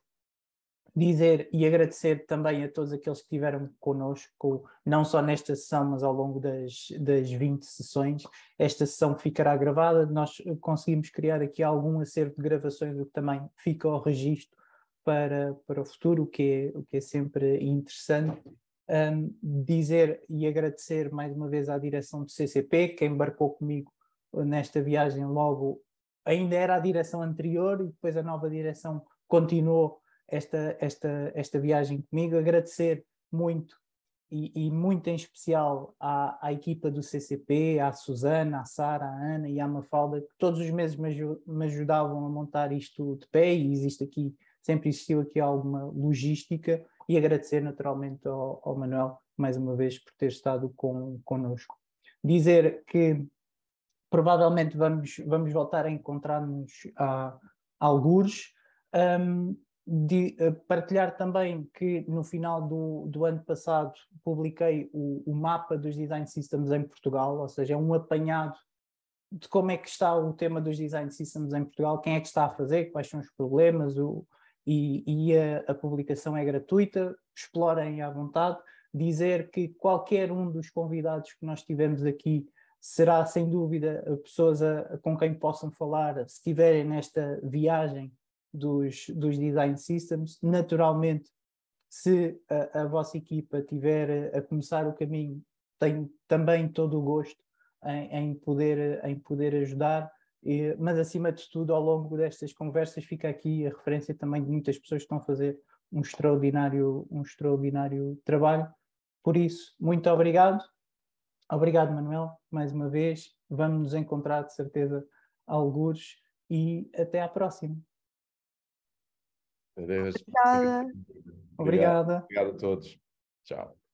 [SPEAKER 2] dizer e agradecer também a todos aqueles que estiveram connosco, não só nesta sessão, mas ao longo das, das 20 sessões. Esta sessão ficará gravada, nós conseguimos criar aqui algum acervo de gravações, o que também fica ao registro para, para o futuro, o que é, o que é sempre interessante. Um, dizer e agradecer mais uma vez à direção do CCP, que embarcou comigo nesta viagem logo, ainda era a direção anterior e depois a nova direção continuou esta, esta, esta viagem comigo, agradecer muito e, e muito em especial à, à, equipa do CCP, à Susana, à Sara, à Ana e à Mafalda, que todos os meses me, ajudavam a montar isto de pé e existe aqui, sempre existiu aqui alguma logística e agradecer naturalmente ao, ao Manuel mais uma vez por ter estado com, connosco. Dizer que provavelmente vamos, vamos voltar a encontrar-nos a, a algures um, de eh, partilhar também que no final do, do ano passado publiquei o, o, mapa dos design systems em Portugal, ou seja, é um apanhado de como é que está o tema dos design systems em Portugal, quem é que está a fazer, quais são os problemas, o, e, e a, a, publicação é gratuita, explorem à vontade. Dizer que qualquer um dos convidados que nós tivemos aqui será sem dúvida pessoas a, a, com quem possam falar, se estiverem nesta viagem dos, dos design systems. Naturalmente, se a, a vossa equipa tiver a, começar o caminho, tenho também todo o gosto em, em poder, em poder ajudar. E, mas, acima de tudo, ao longo destas conversas, fica aqui a referência também de muitas pessoas que estão a fazer um extraordinário, um extraordinário trabalho. Por isso, muito obrigado. Obrigado, Manuel, mais uma vez. Vamos nos encontrar, de certeza, algures e até à próxima.
[SPEAKER 3] Adeus.
[SPEAKER 1] Obrigada.
[SPEAKER 2] Obrigada.
[SPEAKER 3] Obrigado a
[SPEAKER 1] todos. Tchau.